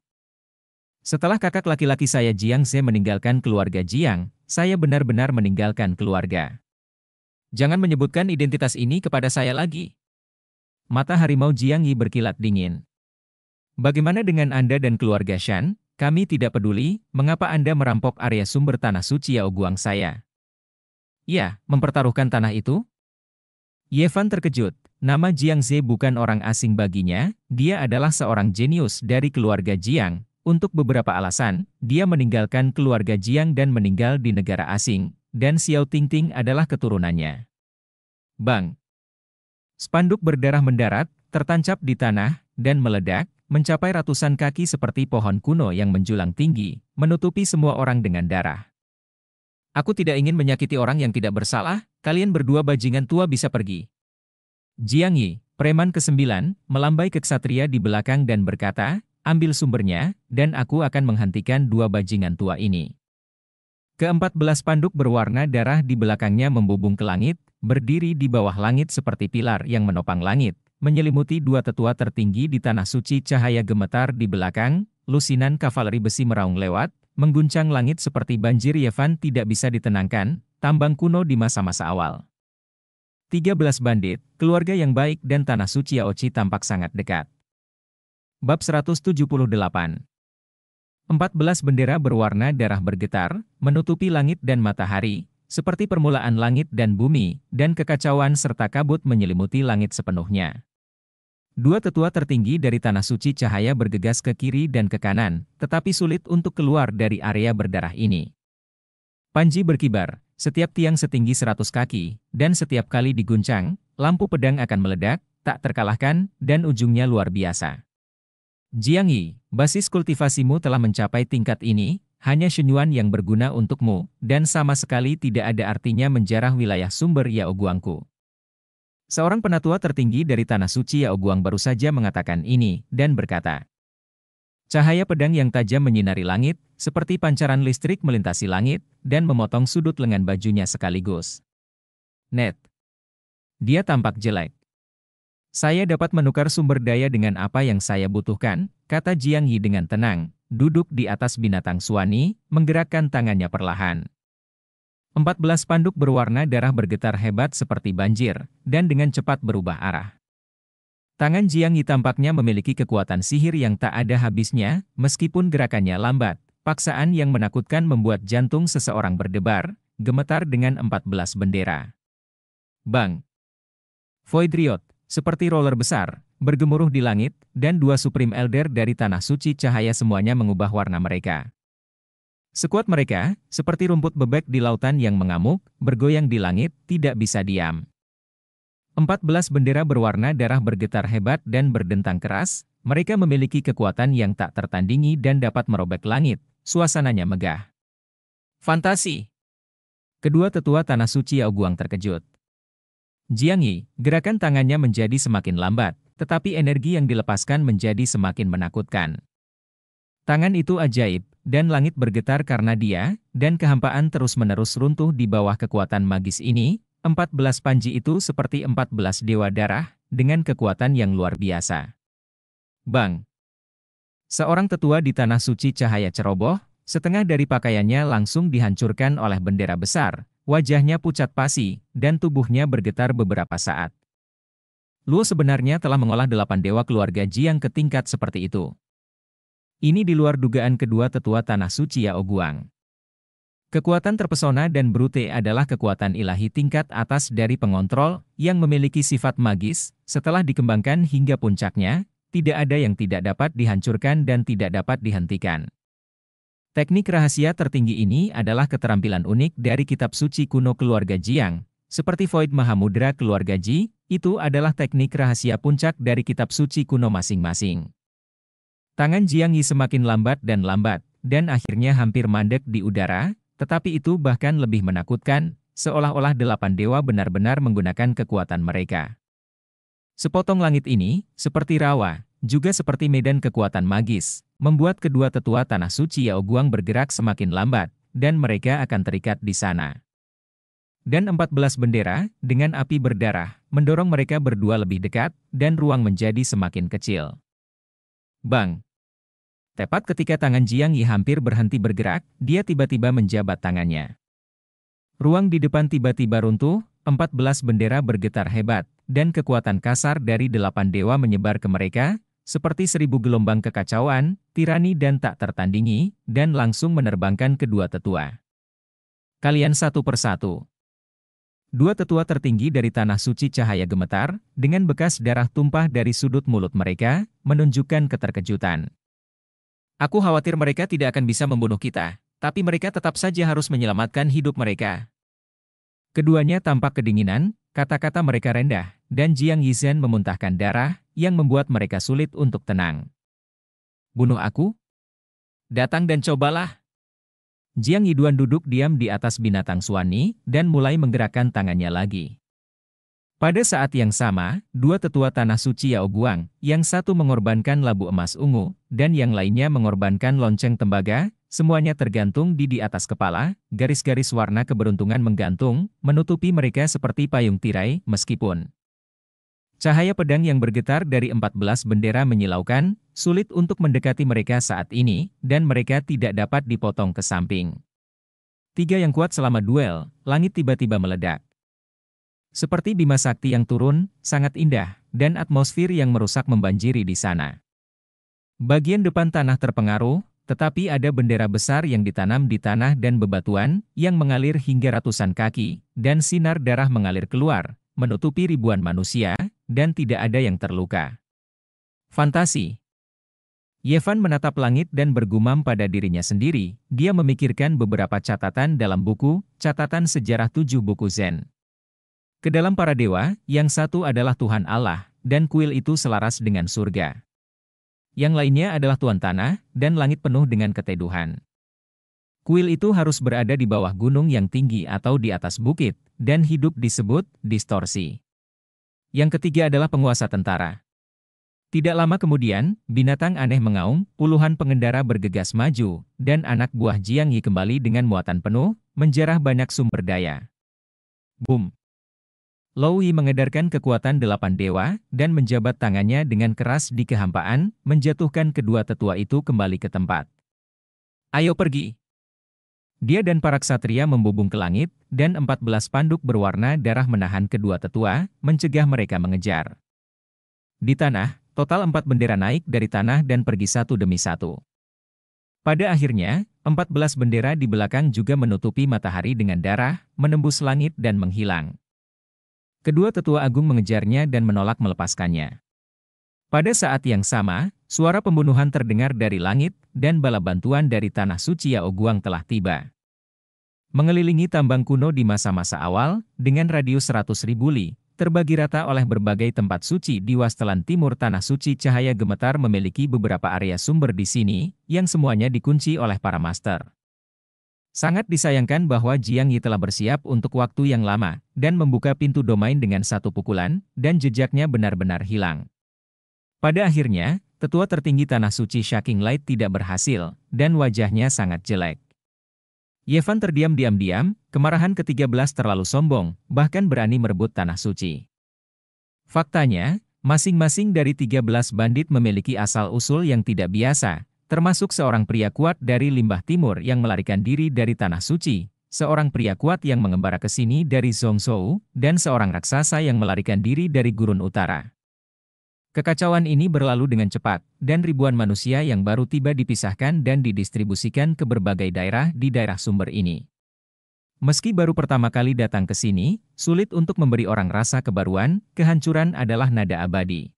Speaker 1: Setelah kakak laki-laki saya Jiang Ze meninggalkan keluarga Jiang, saya benar-benar meninggalkan keluarga. Jangan menyebutkan identitas ini kepada saya lagi. Mata harimau Jiang Yi berkilat dingin. Bagaimana dengan Anda dan keluarga Shan? Kami tidak peduli, mengapa Anda merampok area sumber tanah suci Guang saya. Ya, mempertaruhkan tanah itu? Yevan terkejut. Nama Jiang Ze bukan orang asing baginya, dia adalah seorang jenius dari keluarga Jiang. Untuk beberapa alasan, dia meninggalkan keluarga Jiang dan meninggal di negara asing, dan Xiao Ting Ting adalah keturunannya. Bang! Spanduk berdarah mendarat, tertancap di tanah, dan meledak, mencapai ratusan kaki seperti pohon kuno yang menjulang tinggi, menutupi semua orang dengan darah. Aku tidak ingin menyakiti orang yang tidak bersalah, kalian berdua bajingan tua bisa pergi. Jiang Yi, preman ke-9, melambai ke ksatria di belakang dan berkata, ambil sumbernya, dan aku akan menghentikan dua bajingan tua ini. Keempat belas panduk berwarna darah di belakangnya membubung ke langit, berdiri di bawah langit seperti pilar yang menopang langit, menyelimuti dua tetua tertinggi di Tanah Suci cahaya gemetar di belakang, lusinan kavaleri besi meraung lewat, mengguncang langit seperti banjir Yevan tidak bisa ditenangkan, tambang kuno di masa-masa awal. 13 bandit, keluarga yang baik dan Tanah Suci Aoci tampak sangat dekat. Bab 178 14 bendera berwarna darah bergetar, menutupi langit dan matahari, seperti permulaan langit dan bumi, dan kekacauan serta kabut menyelimuti langit sepenuhnya. Dua tetua tertinggi dari Tanah Suci Cahaya bergegas ke kiri dan ke kanan, tetapi sulit untuk keluar dari area berdarah ini. Panji berkibar, setiap tiang setinggi 100 kaki, dan setiap kali diguncang, lampu pedang akan meledak, tak terkalahkan, dan ujungnya luar biasa. Jiang Yi, basis kultivasimu telah mencapai tingkat ini, hanya Shenyuan yang berguna untukmu, dan sama sekali tidak ada artinya menjarah wilayah sumber Yao Guangku. Seorang penatua tertinggi dari Tanah Suci Yaoguang baru saja mengatakan ini, dan berkata, Cahaya pedang yang tajam menyinari langit, seperti pancaran listrik melintasi langit, dan memotong sudut lengan bajunya sekaligus. Net. Dia tampak jelek. Saya dapat menukar sumber daya dengan apa yang saya butuhkan, kata Jiang Yi dengan tenang, duduk di atas binatang suani, menggerakkan tangannya perlahan. 14 panduk berwarna darah bergetar hebat seperti banjir, dan dengan cepat berubah arah. Tangan Jiang Yi tampaknya memiliki kekuatan sihir yang tak ada habisnya, meskipun gerakannya lambat. Paksaan yang menakutkan membuat jantung seseorang berdebar, gemetar dengan empat belas bendera. Bang! Void Riot, seperti roller besar, bergemuruh di langit, dan dua Supreme Elder dari Tanah Suci Cahaya semuanya mengubah warna mereka. Sekuat mereka, seperti rumput bebek di lautan yang mengamuk, bergoyang di langit, tidak bisa diam. 14 bendera berwarna darah bergetar hebat dan berdentang keras, mereka memiliki kekuatan yang tak tertandingi dan dapat merobek langit, suasananya megah. Fantasi Kedua tetua Tanah Suci Aoguang terkejut. Jiang Yi, gerakan tangannya menjadi semakin lambat, tetapi energi yang dilepaskan menjadi semakin menakutkan. Tangan itu ajaib, dan langit bergetar karena dia, dan kehampaan terus-menerus runtuh di bawah kekuatan magis ini, Empat belas panji itu seperti empat belas dewa darah, dengan kekuatan yang luar biasa. Bang! Seorang tetua di Tanah Suci Cahaya Ceroboh, setengah dari pakaiannya langsung dihancurkan oleh bendera besar, wajahnya pucat pasi, dan tubuhnya bergetar beberapa saat. Lu sebenarnya telah mengolah delapan dewa keluarga Jiang ke tingkat seperti itu. Ini di luar dugaan kedua tetua Tanah Suci Yaoguang. Kekuatan terpesona dan brute adalah kekuatan ilahi tingkat atas dari pengontrol, yang memiliki sifat magis, setelah dikembangkan hingga puncaknya, tidak ada yang tidak dapat dihancurkan dan tidak dapat dihentikan. Teknik rahasia tertinggi ini adalah keterampilan unik dari kitab suci kuno keluarga Jiang, seperti Void Mahamudra keluarga Ji, itu adalah teknik rahasia puncak dari kitab suci kuno masing-masing. Tangan Jiang Yi semakin lambat dan lambat, dan akhirnya hampir mandek di udara, tetapi itu bahkan lebih menakutkan, seolah-olah delapan dewa benar-benar menggunakan kekuatan mereka. Sepotong langit ini, seperti rawa, juga seperti medan kekuatan magis, membuat kedua tetua Tanah Suci Yao Guang bergerak semakin lambat, dan mereka akan terikat di sana. Dan empat belas bendera, dengan api berdarah, mendorong mereka berdua lebih dekat, dan ruang menjadi semakin kecil. Bang, Tepat ketika tangan Jiang Yi hampir berhenti bergerak, dia tiba-tiba menjabat tangannya. Ruang di depan tiba-tiba runtuh, 14 bendera bergetar hebat, dan kekuatan kasar dari delapan dewa menyebar ke mereka, seperti seribu gelombang kekacauan, tirani dan tak tertandingi, dan langsung menerbangkan kedua tetua. Kalian satu persatu. Dua tetua tertinggi dari tanah suci cahaya gemetar, dengan bekas darah tumpah dari sudut mulut mereka, menunjukkan keterkejutan. Aku khawatir mereka tidak akan bisa membunuh kita, tapi mereka tetap saja harus menyelamatkan hidup mereka. Keduanya tampak kedinginan, kata-kata mereka rendah, dan Jiang Yizhen memuntahkan darah, yang membuat mereka sulit untuk tenang. Bunuh aku? Datang dan cobalah. Jiang Yiduan duduk diam di atas binatang Suani, dan mulai menggerakkan tangannya lagi. Pada saat yang sama, dua tetua tanah suci Yao Guang, yang satu mengorbankan labu emas ungu, dan yang lainnya mengorbankan lonceng tembaga, semuanya tergantung di di atas kepala, garis-garis warna keberuntungan menggantung, menutupi mereka seperti payung tirai, meskipun cahaya pedang yang bergetar dari 14 bendera menyilaukan, sulit untuk mendekati mereka saat ini, dan mereka tidak dapat dipotong ke samping. Tiga yang kuat selama duel, langit tiba-tiba meledak. Seperti Bima Sakti yang turun, sangat indah, dan atmosfer yang merusak membanjiri di sana. Bagian depan tanah terpengaruh, tetapi ada bendera besar yang ditanam di tanah dan bebatuan, yang mengalir hingga ratusan kaki, dan sinar darah mengalir keluar, menutupi ribuan manusia, dan tidak ada yang terluka. Fantasi Yevan menatap langit dan bergumam pada dirinya sendiri, dia memikirkan beberapa catatan dalam buku, catatan sejarah tujuh buku Zen. Kedalam para dewa, yang satu adalah Tuhan Allah, dan kuil itu selaras dengan surga. Yang lainnya adalah Tuhan Tanah, dan langit penuh dengan keteduhan. Kuil itu harus berada di bawah gunung yang tinggi atau di atas bukit, dan hidup disebut distorsi. Yang ketiga adalah penguasa tentara. Tidak lama kemudian, binatang aneh mengaum, puluhan pengendara bergegas maju, dan anak buah Jiang Yi kembali dengan muatan penuh, menjarah banyak sumber daya. Boom! Yi mengedarkan kekuatan delapan dewa dan menjabat tangannya dengan keras di kehampaan, menjatuhkan kedua tetua itu kembali ke tempat. Ayo pergi! Dia dan para ksatria membubung ke langit, dan empat belas panduk berwarna darah menahan kedua tetua, mencegah mereka mengejar. Di tanah, total empat bendera naik dari tanah dan pergi satu demi satu. Pada akhirnya, empat belas bendera di belakang juga menutupi matahari dengan darah, menembus langit dan menghilang. Kedua tetua agung mengejarnya dan menolak melepaskannya. Pada saat yang sama, suara pembunuhan terdengar dari langit, dan bala bantuan dari tanah suci Yaoguang telah tiba. Mengelilingi tambang kuno di masa-masa awal, dengan radius 100 ribu li, terbagi rata oleh berbagai tempat suci di wastelan timur tanah suci cahaya gemetar memiliki beberapa area sumber di sini, yang semuanya dikunci oleh para master. Sangat disayangkan bahwa Jiang Yi telah bersiap untuk waktu yang lama, dan membuka pintu domain dengan satu pukulan, dan jejaknya benar-benar hilang. Pada akhirnya, tetua tertinggi Tanah Suci Shaking Light tidak berhasil, dan wajahnya sangat jelek. Yevan terdiam diam-diam, kemarahan ke-13 terlalu sombong, bahkan berani merebut Tanah Suci. Faktanya, masing-masing dari 13 bandit memiliki asal-usul yang tidak biasa, termasuk seorang pria kuat dari limbah timur yang melarikan diri dari tanah suci, seorang pria kuat yang mengembara ke sini dari Zongzhou, dan seorang raksasa yang melarikan diri dari gurun utara. Kekacauan ini berlalu dengan cepat, dan ribuan manusia yang baru tiba dipisahkan dan didistribusikan ke berbagai daerah di daerah sumber ini. Meski baru pertama kali datang ke sini, sulit untuk memberi orang rasa kebaruan, kehancuran adalah nada abadi.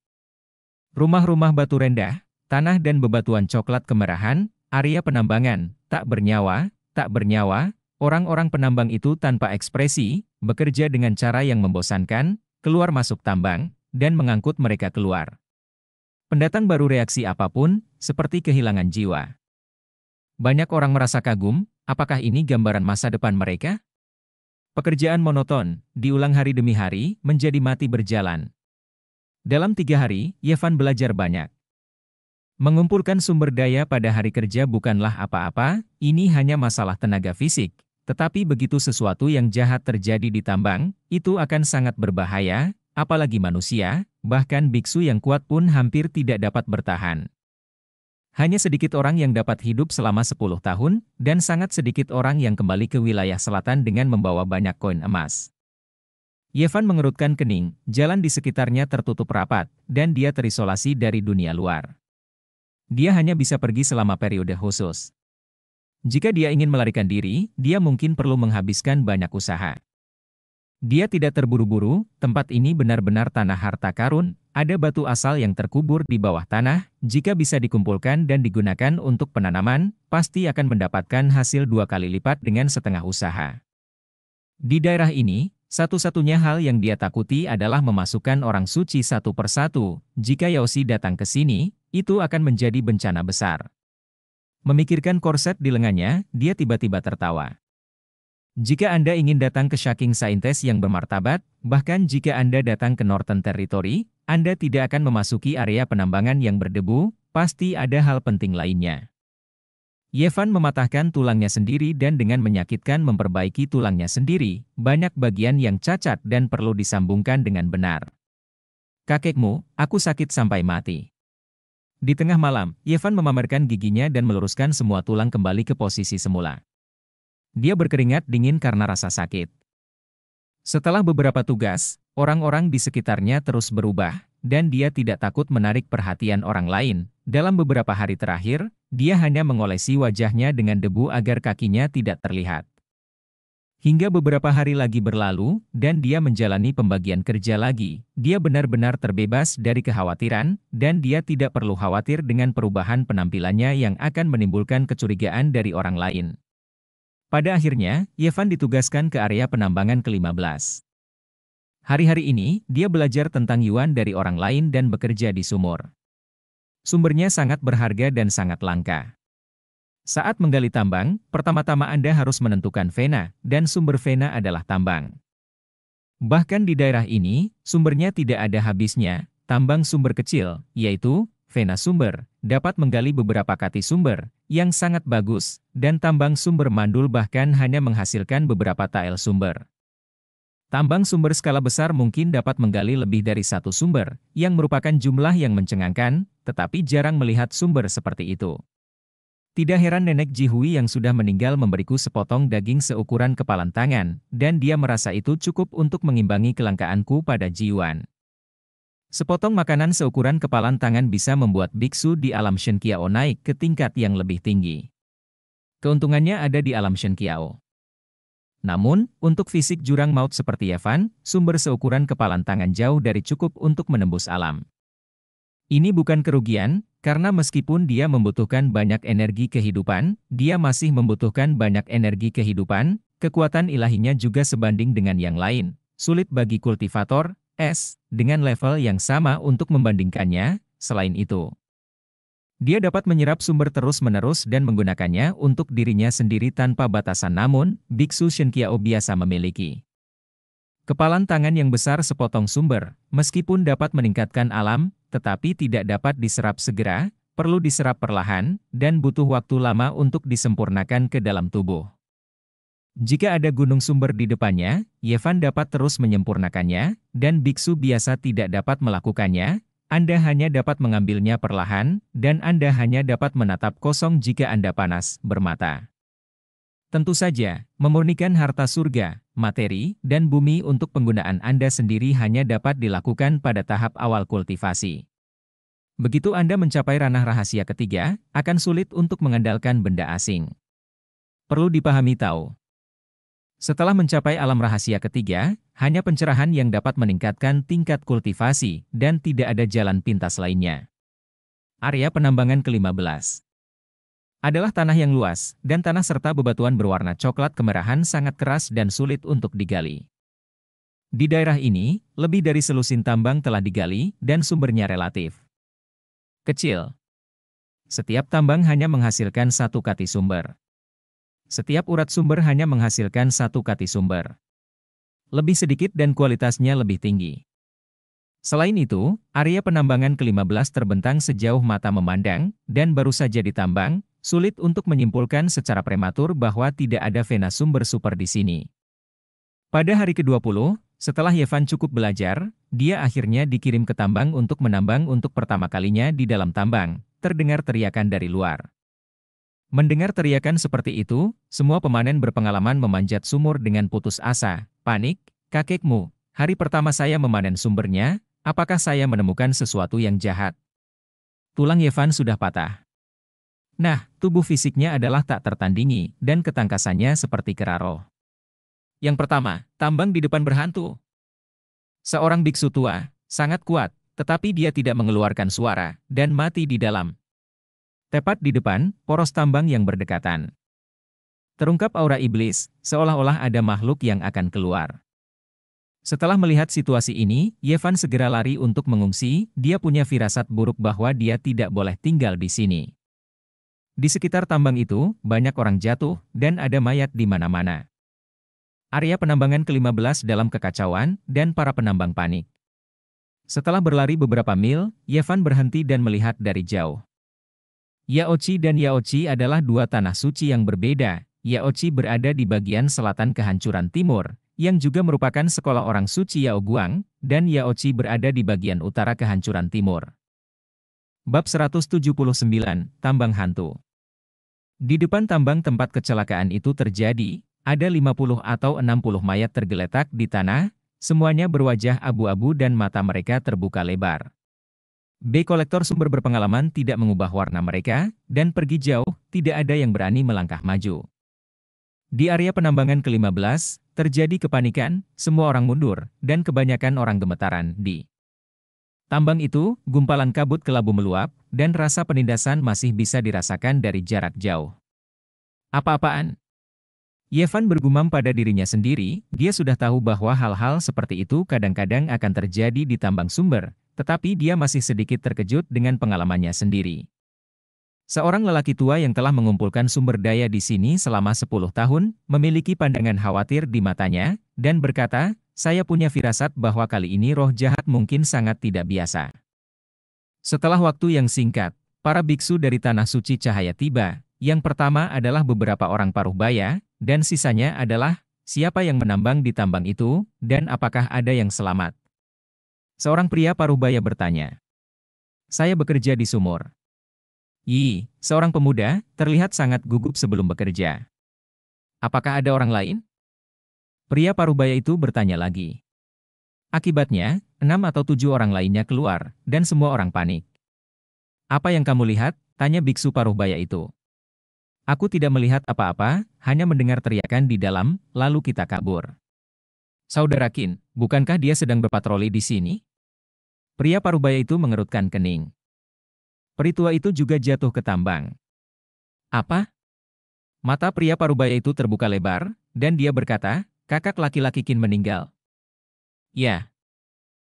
Speaker 1: Rumah-rumah batu rendah, tanah dan bebatuan coklat kemerahan, area penambangan, tak bernyawa, tak bernyawa, orang-orang penambang itu tanpa ekspresi, bekerja dengan cara yang membosankan, keluar masuk tambang, dan mengangkut mereka keluar. Pendatang baru reaksi apapun, seperti kehilangan jiwa. Banyak orang merasa kagum, apakah ini gambaran masa depan mereka? Pekerjaan monoton, diulang hari demi hari, menjadi mati berjalan. Dalam tiga hari, Yevan belajar banyak. Mengumpulkan sumber daya pada hari kerja bukanlah apa-apa, ini hanya masalah tenaga fisik. Tetapi begitu sesuatu yang jahat terjadi di tambang, itu akan sangat berbahaya, apalagi manusia, bahkan biksu yang kuat pun hampir tidak dapat bertahan. Hanya sedikit orang yang dapat hidup selama 10 tahun, dan sangat sedikit orang yang kembali ke wilayah selatan dengan membawa banyak koin emas. Yevan mengerutkan kening, jalan di sekitarnya tertutup rapat, dan dia terisolasi dari dunia luar dia hanya bisa pergi selama periode khusus. Jika dia ingin melarikan diri, dia mungkin perlu menghabiskan banyak usaha. Dia tidak terburu-buru, tempat ini benar-benar tanah harta karun, ada batu asal yang terkubur di bawah tanah, jika bisa dikumpulkan dan digunakan untuk penanaman, pasti akan mendapatkan hasil dua kali lipat dengan setengah usaha. Di daerah ini, satu-satunya hal yang dia takuti adalah memasukkan orang suci satu persatu. Jika Yosi datang ke sini, itu akan menjadi bencana besar. Memikirkan korset di lengannya, dia tiba-tiba tertawa. Jika Anda ingin datang ke Shaking Scientist yang bermartabat, bahkan jika Anda datang ke Northern Territory, Anda tidak akan memasuki area penambangan yang berdebu, pasti ada hal penting lainnya. Yevan mematahkan tulangnya sendiri dan dengan menyakitkan memperbaiki tulangnya sendiri, banyak bagian yang cacat dan perlu disambungkan dengan benar. Kakekmu, aku sakit sampai mati. Di tengah malam, Yevan memamerkan giginya dan meluruskan semua tulang kembali ke posisi semula. Dia berkeringat dingin karena rasa sakit. Setelah beberapa tugas, orang-orang di sekitarnya terus berubah, dan dia tidak takut menarik perhatian orang lain. Dalam beberapa hari terakhir, dia hanya mengolesi wajahnya dengan debu agar kakinya tidak terlihat. Hingga beberapa hari lagi berlalu, dan dia menjalani pembagian kerja lagi. Dia benar-benar terbebas dari kekhawatiran, dan dia tidak perlu khawatir dengan perubahan penampilannya yang akan menimbulkan kecurigaan dari orang lain. Pada akhirnya, Yevan ditugaskan ke area penambangan ke-15. Hari-hari ini, dia belajar tentang Yuan dari orang lain dan bekerja di sumur. Sumbernya sangat berharga dan sangat langka. Saat menggali tambang, pertama-tama Anda harus menentukan vena, dan sumber vena adalah tambang. Bahkan di daerah ini, sumbernya tidak ada habisnya, tambang sumber kecil, yaitu vena sumber, dapat menggali beberapa kati sumber, yang sangat bagus, dan tambang sumber mandul bahkan hanya menghasilkan beberapa tael sumber. Tambang sumber skala besar mungkin dapat menggali lebih dari satu sumber, yang merupakan jumlah yang mencengangkan, tetapi jarang melihat sumber seperti itu. Tidak heran nenek Jihui yang sudah meninggal memberiku sepotong daging seukuran kepalan tangan, dan dia merasa itu cukup untuk mengimbangi kelangkaanku pada Jiwan. Sepotong makanan seukuran kepalan tangan bisa membuat biksu di alam Shen Shenkiao naik ke tingkat yang lebih tinggi. Keuntungannya ada di alam Shen Shenkiao. Namun, untuk fisik jurang maut seperti Evan, sumber seukuran kepalan tangan jauh dari cukup untuk menembus alam. Ini bukan kerugian, karena meskipun dia membutuhkan banyak energi kehidupan, dia masih membutuhkan banyak energi kehidupan, kekuatan ilahinya juga sebanding dengan yang lain. Sulit bagi kultivator, S, dengan level yang sama untuk membandingkannya, selain itu. Dia dapat menyerap sumber terus-menerus dan menggunakannya untuk dirinya sendiri tanpa batasan namun, Biksu Shenkiao biasa memiliki. Kepalan tangan yang besar sepotong sumber, meskipun dapat meningkatkan alam, tetapi tidak dapat diserap segera, perlu diserap perlahan, dan butuh waktu lama untuk disempurnakan ke dalam tubuh. Jika ada gunung sumber di depannya, Yevan dapat terus menyempurnakannya, dan biksu biasa tidak dapat melakukannya, Anda hanya dapat mengambilnya perlahan, dan Anda hanya dapat menatap kosong jika Anda panas, bermata. Tentu saja, memurnikan harta surga, materi, dan bumi untuk penggunaan Anda sendiri hanya dapat dilakukan pada tahap awal kultivasi. Begitu Anda mencapai ranah rahasia ketiga, akan sulit untuk mengandalkan benda asing. Perlu dipahami tahu. Setelah mencapai alam rahasia ketiga, hanya pencerahan yang dapat meningkatkan tingkat kultivasi dan tidak ada jalan pintas lainnya. Area penambangan ke-15 adalah tanah yang luas, dan tanah serta bebatuan berwarna coklat kemerahan sangat keras dan sulit untuk digali. Di daerah ini, lebih dari selusin tambang telah digali, dan sumbernya relatif kecil. Setiap tambang hanya menghasilkan satu kati sumber. Setiap urat sumber hanya menghasilkan satu kati sumber. Lebih sedikit dan kualitasnya lebih tinggi. Selain itu, area penambangan ke-15 terbentang sejauh mata memandang, dan baru saja ditambang, Sulit untuk menyimpulkan secara prematur bahwa tidak ada vena sumber super di sini. Pada hari ke-20, setelah Yevan cukup belajar, dia akhirnya dikirim ke tambang untuk menambang untuk pertama kalinya di dalam tambang. Terdengar teriakan dari luar. Mendengar teriakan seperti itu, semua pemanen berpengalaman memanjat sumur dengan putus asa, panik, kakekmu, hari pertama saya memanen sumbernya, apakah saya menemukan sesuatu yang jahat? Tulang Yevan sudah patah. Nah, tubuh fisiknya adalah tak tertandingi, dan ketangkasannya seperti keraro. Yang pertama, tambang di depan berhantu. Seorang biksu tua, sangat kuat, tetapi dia tidak mengeluarkan suara, dan mati di dalam. Tepat di depan, poros tambang yang berdekatan. Terungkap aura iblis, seolah-olah ada makhluk yang akan keluar. Setelah melihat situasi ini, Yevan segera lari untuk mengungsi, dia punya firasat buruk bahwa dia tidak boleh tinggal di sini. Di sekitar tambang itu, banyak orang jatuh dan ada mayat di mana-mana. Area penambangan ke-15 dalam kekacauan dan para penambang panik. Setelah berlari beberapa mil, Yevan berhenti dan melihat dari jauh. Yaochi dan Yaochi adalah dua tanah suci yang berbeda. Yaochi berada di bagian selatan kehancuran timur, yang juga merupakan sekolah orang suci Yaoguang, dan Yaochi berada di bagian utara kehancuran timur. Bab 179, Tambang Hantu di depan tambang tempat kecelakaan itu terjadi, ada 50 atau 60 mayat tergeletak di tanah, semuanya berwajah abu-abu dan mata mereka terbuka lebar. B. Kolektor sumber berpengalaman tidak mengubah warna mereka, dan pergi jauh, tidak ada yang berani melangkah maju. Di area penambangan ke-15, terjadi kepanikan, semua orang mundur, dan kebanyakan orang gemetaran di Tambang itu, gumpalan kabut kelabu meluap, dan rasa penindasan masih bisa dirasakan dari jarak jauh. Apa-apaan? Yevan bergumam pada dirinya sendiri, dia sudah tahu bahwa hal-hal seperti itu kadang-kadang akan terjadi di tambang sumber, tetapi dia masih sedikit terkejut dengan pengalamannya sendiri. Seorang lelaki tua yang telah mengumpulkan sumber daya di sini selama 10 tahun, memiliki pandangan khawatir di matanya, dan berkata, saya punya firasat bahwa kali ini roh jahat mungkin sangat tidak biasa. Setelah waktu yang singkat, para biksu dari Tanah Suci Cahaya tiba, yang pertama adalah beberapa orang paruh baya, dan sisanya adalah siapa yang menambang di tambang itu, dan apakah ada yang selamat. Seorang pria paruh baya bertanya. Saya bekerja di sumur. Yi, seorang pemuda, terlihat sangat gugup sebelum bekerja. Apakah ada orang lain? Pria parubaya itu bertanya lagi. Akibatnya, enam atau tujuh orang lainnya keluar, dan semua orang panik. Apa yang kamu lihat? Tanya biksu parubaya itu. Aku tidak melihat apa-apa, hanya mendengar teriakan di dalam, lalu kita kabur. Saudara Kin, bukankah dia sedang berpatroli di sini? Pria parubaya itu mengerutkan kening. Peritua itu juga jatuh ke tambang. Apa? Mata pria parubaya itu terbuka lebar, dan dia berkata, Kakak laki-laki Kin meninggal. Ya.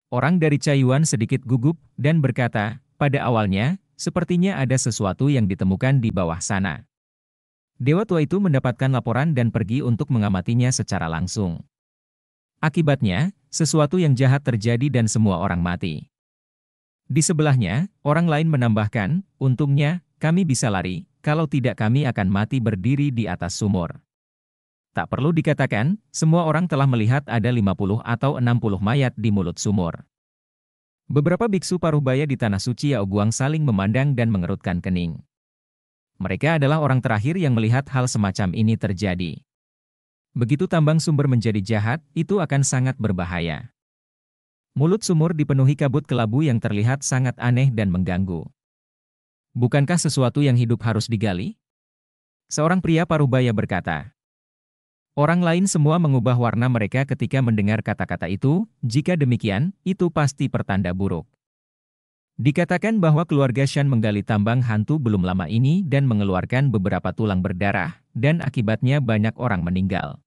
Speaker 1: Orang dari Caiyuan sedikit gugup dan berkata, pada awalnya, sepertinya ada sesuatu yang ditemukan di bawah sana. Dewa tua itu mendapatkan laporan dan pergi untuk mengamatinya secara langsung. Akibatnya, sesuatu yang jahat terjadi dan semua orang mati. Di sebelahnya, orang lain menambahkan, untungnya, kami bisa lari, kalau tidak kami akan mati berdiri di atas sumur. Tak perlu dikatakan, semua orang telah melihat ada 50 atau 60 mayat di mulut sumur. Beberapa biksu paruh baya di Tanah Suci Yaoguang saling memandang dan mengerutkan kening. Mereka adalah orang terakhir yang melihat hal semacam ini terjadi. Begitu tambang sumber menjadi jahat, itu akan sangat berbahaya. Mulut sumur dipenuhi kabut kelabu yang terlihat sangat aneh dan mengganggu. Bukankah sesuatu yang hidup harus digali? Seorang pria paruh baya berkata. Orang lain semua mengubah warna mereka ketika mendengar kata-kata itu, jika demikian, itu pasti pertanda buruk. Dikatakan bahwa keluarga Shan menggali tambang hantu belum lama ini dan mengeluarkan beberapa tulang berdarah, dan akibatnya banyak orang meninggal.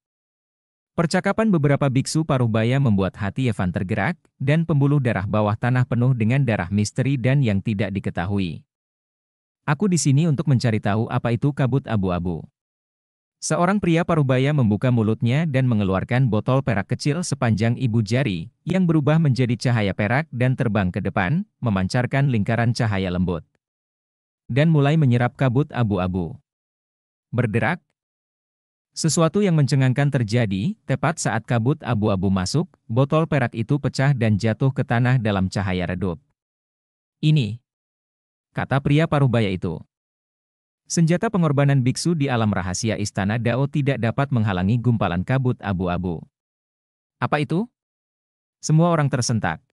Speaker 1: Percakapan beberapa biksu paruh baya membuat hati Evan tergerak, dan pembuluh darah bawah tanah penuh dengan darah misteri dan yang tidak diketahui. Aku di sini untuk mencari tahu apa itu kabut abu-abu. Seorang pria parubaya membuka mulutnya dan mengeluarkan botol perak kecil sepanjang ibu jari, yang berubah menjadi cahaya perak dan terbang ke depan, memancarkan lingkaran cahaya lembut. Dan mulai menyerap kabut abu-abu. Berderak? Sesuatu yang mencengangkan terjadi, tepat saat kabut abu-abu masuk, botol perak itu pecah dan jatuh ke tanah dalam cahaya redup. Ini, kata pria parubaya itu. Senjata pengorbanan biksu di alam rahasia istana Dao tidak dapat menghalangi gumpalan kabut abu-abu. Apa itu? Semua orang tersentak.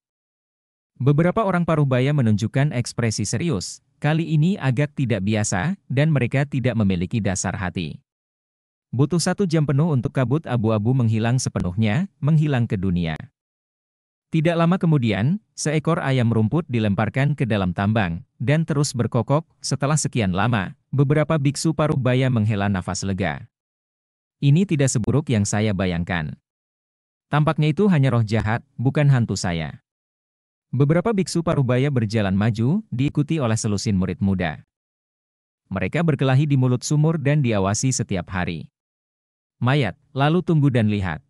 Speaker 1: Beberapa orang paruh baya menunjukkan ekspresi serius, kali ini agak tidak biasa, dan mereka tidak memiliki dasar hati. Butuh satu jam penuh untuk kabut abu-abu menghilang sepenuhnya, menghilang ke dunia. Tidak lama kemudian, seekor ayam rumput dilemparkan ke dalam tambang, dan terus berkokok, setelah sekian lama, beberapa biksu paruh baya menghela nafas lega. Ini tidak seburuk yang saya bayangkan. Tampaknya itu hanya roh jahat, bukan hantu saya. Beberapa biksu Parubaya berjalan maju, diikuti oleh selusin murid muda. Mereka berkelahi di mulut sumur dan diawasi setiap hari. Mayat, lalu tunggu dan lihat.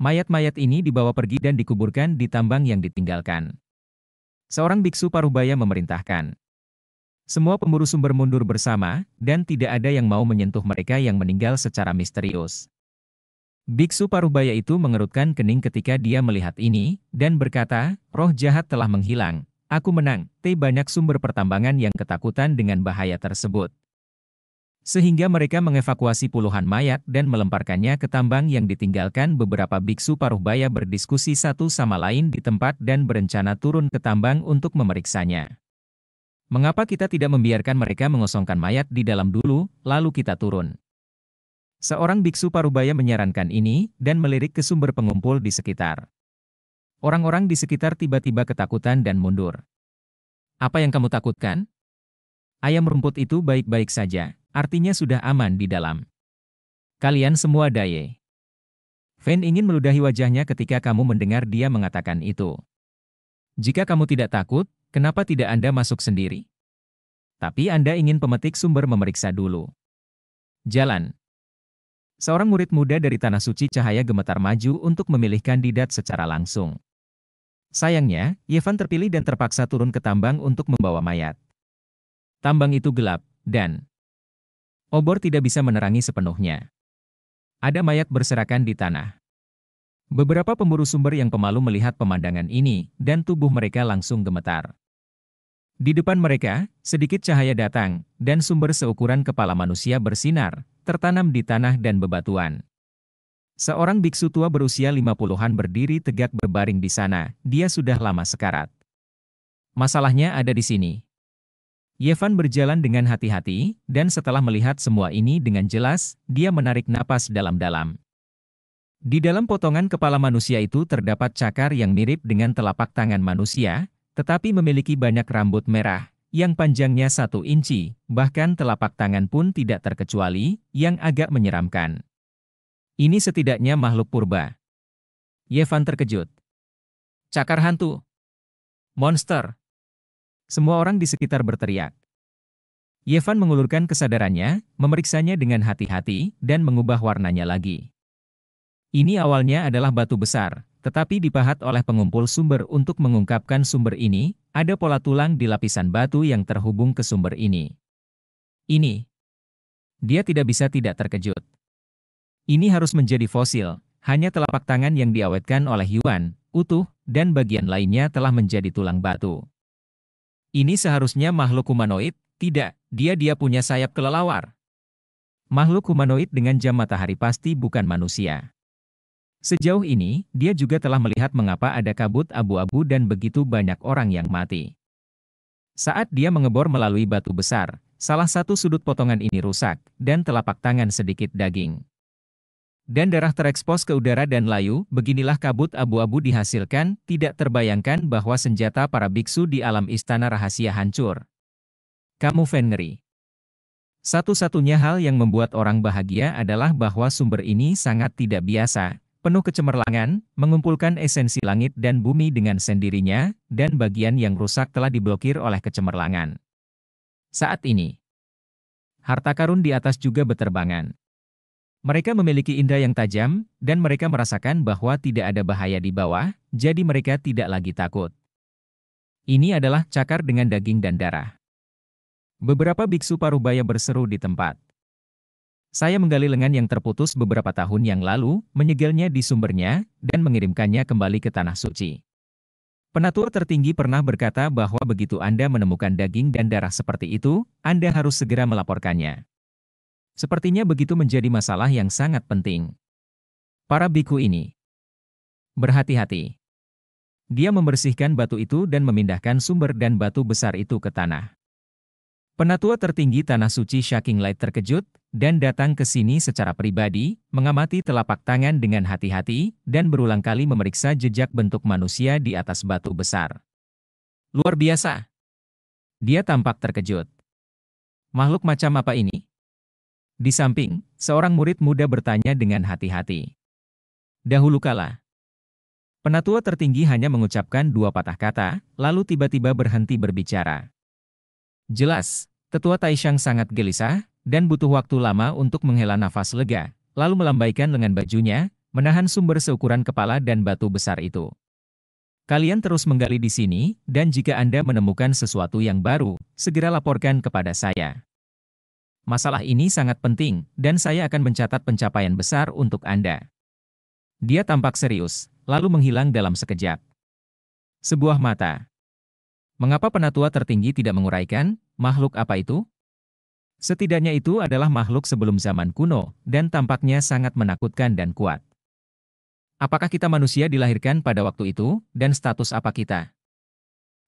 Speaker 1: Mayat-mayat ini dibawa pergi dan dikuburkan di tambang yang ditinggalkan. Seorang biksu Parubaya memerintahkan. Semua pemburu sumber mundur bersama, dan tidak ada yang mau menyentuh mereka yang meninggal secara misterius. Biksu Parubaya itu mengerutkan kening ketika dia melihat ini, dan berkata, roh jahat telah menghilang, aku menang, T banyak sumber pertambangan yang ketakutan dengan bahaya tersebut. Sehingga mereka mengevakuasi puluhan mayat dan melemparkannya ke tambang yang ditinggalkan beberapa biksu paruh berdiskusi satu sama lain di tempat dan berencana turun ke tambang untuk memeriksanya. Mengapa kita tidak membiarkan mereka mengosongkan mayat di dalam dulu, lalu kita turun? Seorang biksu parubaya menyarankan ini dan melirik ke sumber pengumpul di sekitar. Orang-orang di sekitar tiba-tiba ketakutan dan mundur. Apa yang kamu takutkan? Ayam rumput itu baik-baik saja artinya sudah aman di dalam. Kalian semua daye. Fen ingin meludahi wajahnya ketika kamu mendengar dia mengatakan itu. Jika kamu tidak takut, kenapa tidak Anda masuk sendiri? Tapi Anda ingin pemetik sumber memeriksa dulu. Jalan. Seorang murid muda dari Tanah Suci Cahaya gemetar maju untuk memilih kandidat secara langsung. Sayangnya, Yevan terpilih dan terpaksa turun ke tambang untuk membawa mayat. Tambang itu gelap, dan Obor tidak bisa menerangi sepenuhnya. Ada mayat berserakan di tanah. Beberapa pemburu sumber yang pemalu melihat pemandangan ini, dan tubuh mereka langsung gemetar. Di depan mereka, sedikit cahaya datang, dan sumber seukuran kepala manusia bersinar, tertanam di tanah dan bebatuan. Seorang biksu tua berusia 50-an berdiri tegak berbaring di sana, dia sudah lama sekarat. Masalahnya ada di sini. Yevan berjalan dengan hati-hati, dan setelah melihat semua ini dengan jelas, dia menarik napas dalam-dalam. Di dalam potongan kepala manusia itu terdapat cakar yang mirip dengan telapak tangan manusia, tetapi memiliki banyak rambut merah, yang panjangnya satu inci, bahkan telapak tangan pun tidak terkecuali, yang agak menyeramkan. Ini setidaknya makhluk purba. Yevan terkejut. Cakar hantu. Monster. Semua orang di sekitar berteriak. Yevan mengulurkan kesadarannya, memeriksanya dengan hati-hati, dan mengubah warnanya lagi. Ini awalnya adalah batu besar, tetapi dipahat oleh pengumpul sumber untuk mengungkapkan sumber ini, ada pola tulang di lapisan batu yang terhubung ke sumber ini. Ini. Dia tidak bisa tidak terkejut. Ini harus menjadi fosil, hanya telapak tangan yang diawetkan oleh Yuan, utuh, dan bagian lainnya telah menjadi tulang batu. Ini seharusnya makhluk humanoid, tidak, dia dia punya sayap kelelawar. Makhluk humanoid dengan jam matahari pasti bukan manusia. Sejauh ini, dia juga telah melihat mengapa ada kabut abu-abu dan begitu banyak orang yang mati. Saat dia mengebor melalui batu besar, salah satu sudut potongan ini rusak, dan telapak tangan sedikit daging dan darah terekspos ke udara dan layu, beginilah kabut abu-abu dihasilkan, tidak terbayangkan bahwa senjata para biksu di alam istana rahasia hancur. Kamu Fenri. Satu-satunya hal yang membuat orang bahagia adalah bahwa sumber ini sangat tidak biasa, penuh kecemerlangan, mengumpulkan esensi langit dan bumi dengan sendirinya, dan bagian yang rusak telah diblokir oleh kecemerlangan. Saat ini, harta karun di atas juga beterbangan. Mereka memiliki indera yang tajam, dan mereka merasakan bahwa tidak ada bahaya di bawah, jadi mereka tidak lagi takut. Ini adalah cakar dengan daging dan darah. Beberapa biksu parubaya berseru di tempat. Saya menggali lengan yang terputus beberapa tahun yang lalu, menyegelnya di sumbernya, dan mengirimkannya kembali ke tanah suci. Penatua tertinggi pernah berkata bahwa begitu Anda menemukan daging dan darah seperti itu, Anda harus segera melaporkannya. Sepertinya begitu menjadi masalah yang sangat penting. Para biku ini berhati-hati. Dia membersihkan batu itu dan memindahkan sumber dan batu besar itu ke tanah. Penatua tertinggi Tanah Suci Shaking Light terkejut dan datang ke sini secara pribadi, mengamati telapak tangan dengan hati-hati dan berulang kali memeriksa jejak bentuk manusia di atas batu besar. Luar biasa. Dia tampak terkejut. Makhluk macam apa ini? Di samping, seorang murid muda bertanya dengan hati-hati. Dahulu kala, penatua tertinggi hanya mengucapkan dua patah kata, lalu tiba-tiba berhenti berbicara. Jelas, tetua Taishang sangat gelisah dan butuh waktu lama untuk menghela nafas lega, lalu melambaikan lengan bajunya, menahan sumber seukuran kepala dan batu besar itu. Kalian terus menggali di sini, dan jika Anda menemukan sesuatu yang baru, segera laporkan kepada saya. Masalah ini sangat penting, dan saya akan mencatat pencapaian besar untuk Anda. Dia tampak serius, lalu menghilang dalam sekejap. Sebuah mata. Mengapa penatua tertinggi tidak menguraikan, makhluk apa itu? Setidaknya itu adalah makhluk sebelum zaman kuno, dan tampaknya sangat menakutkan dan kuat. Apakah kita manusia dilahirkan pada waktu itu, dan status apa kita?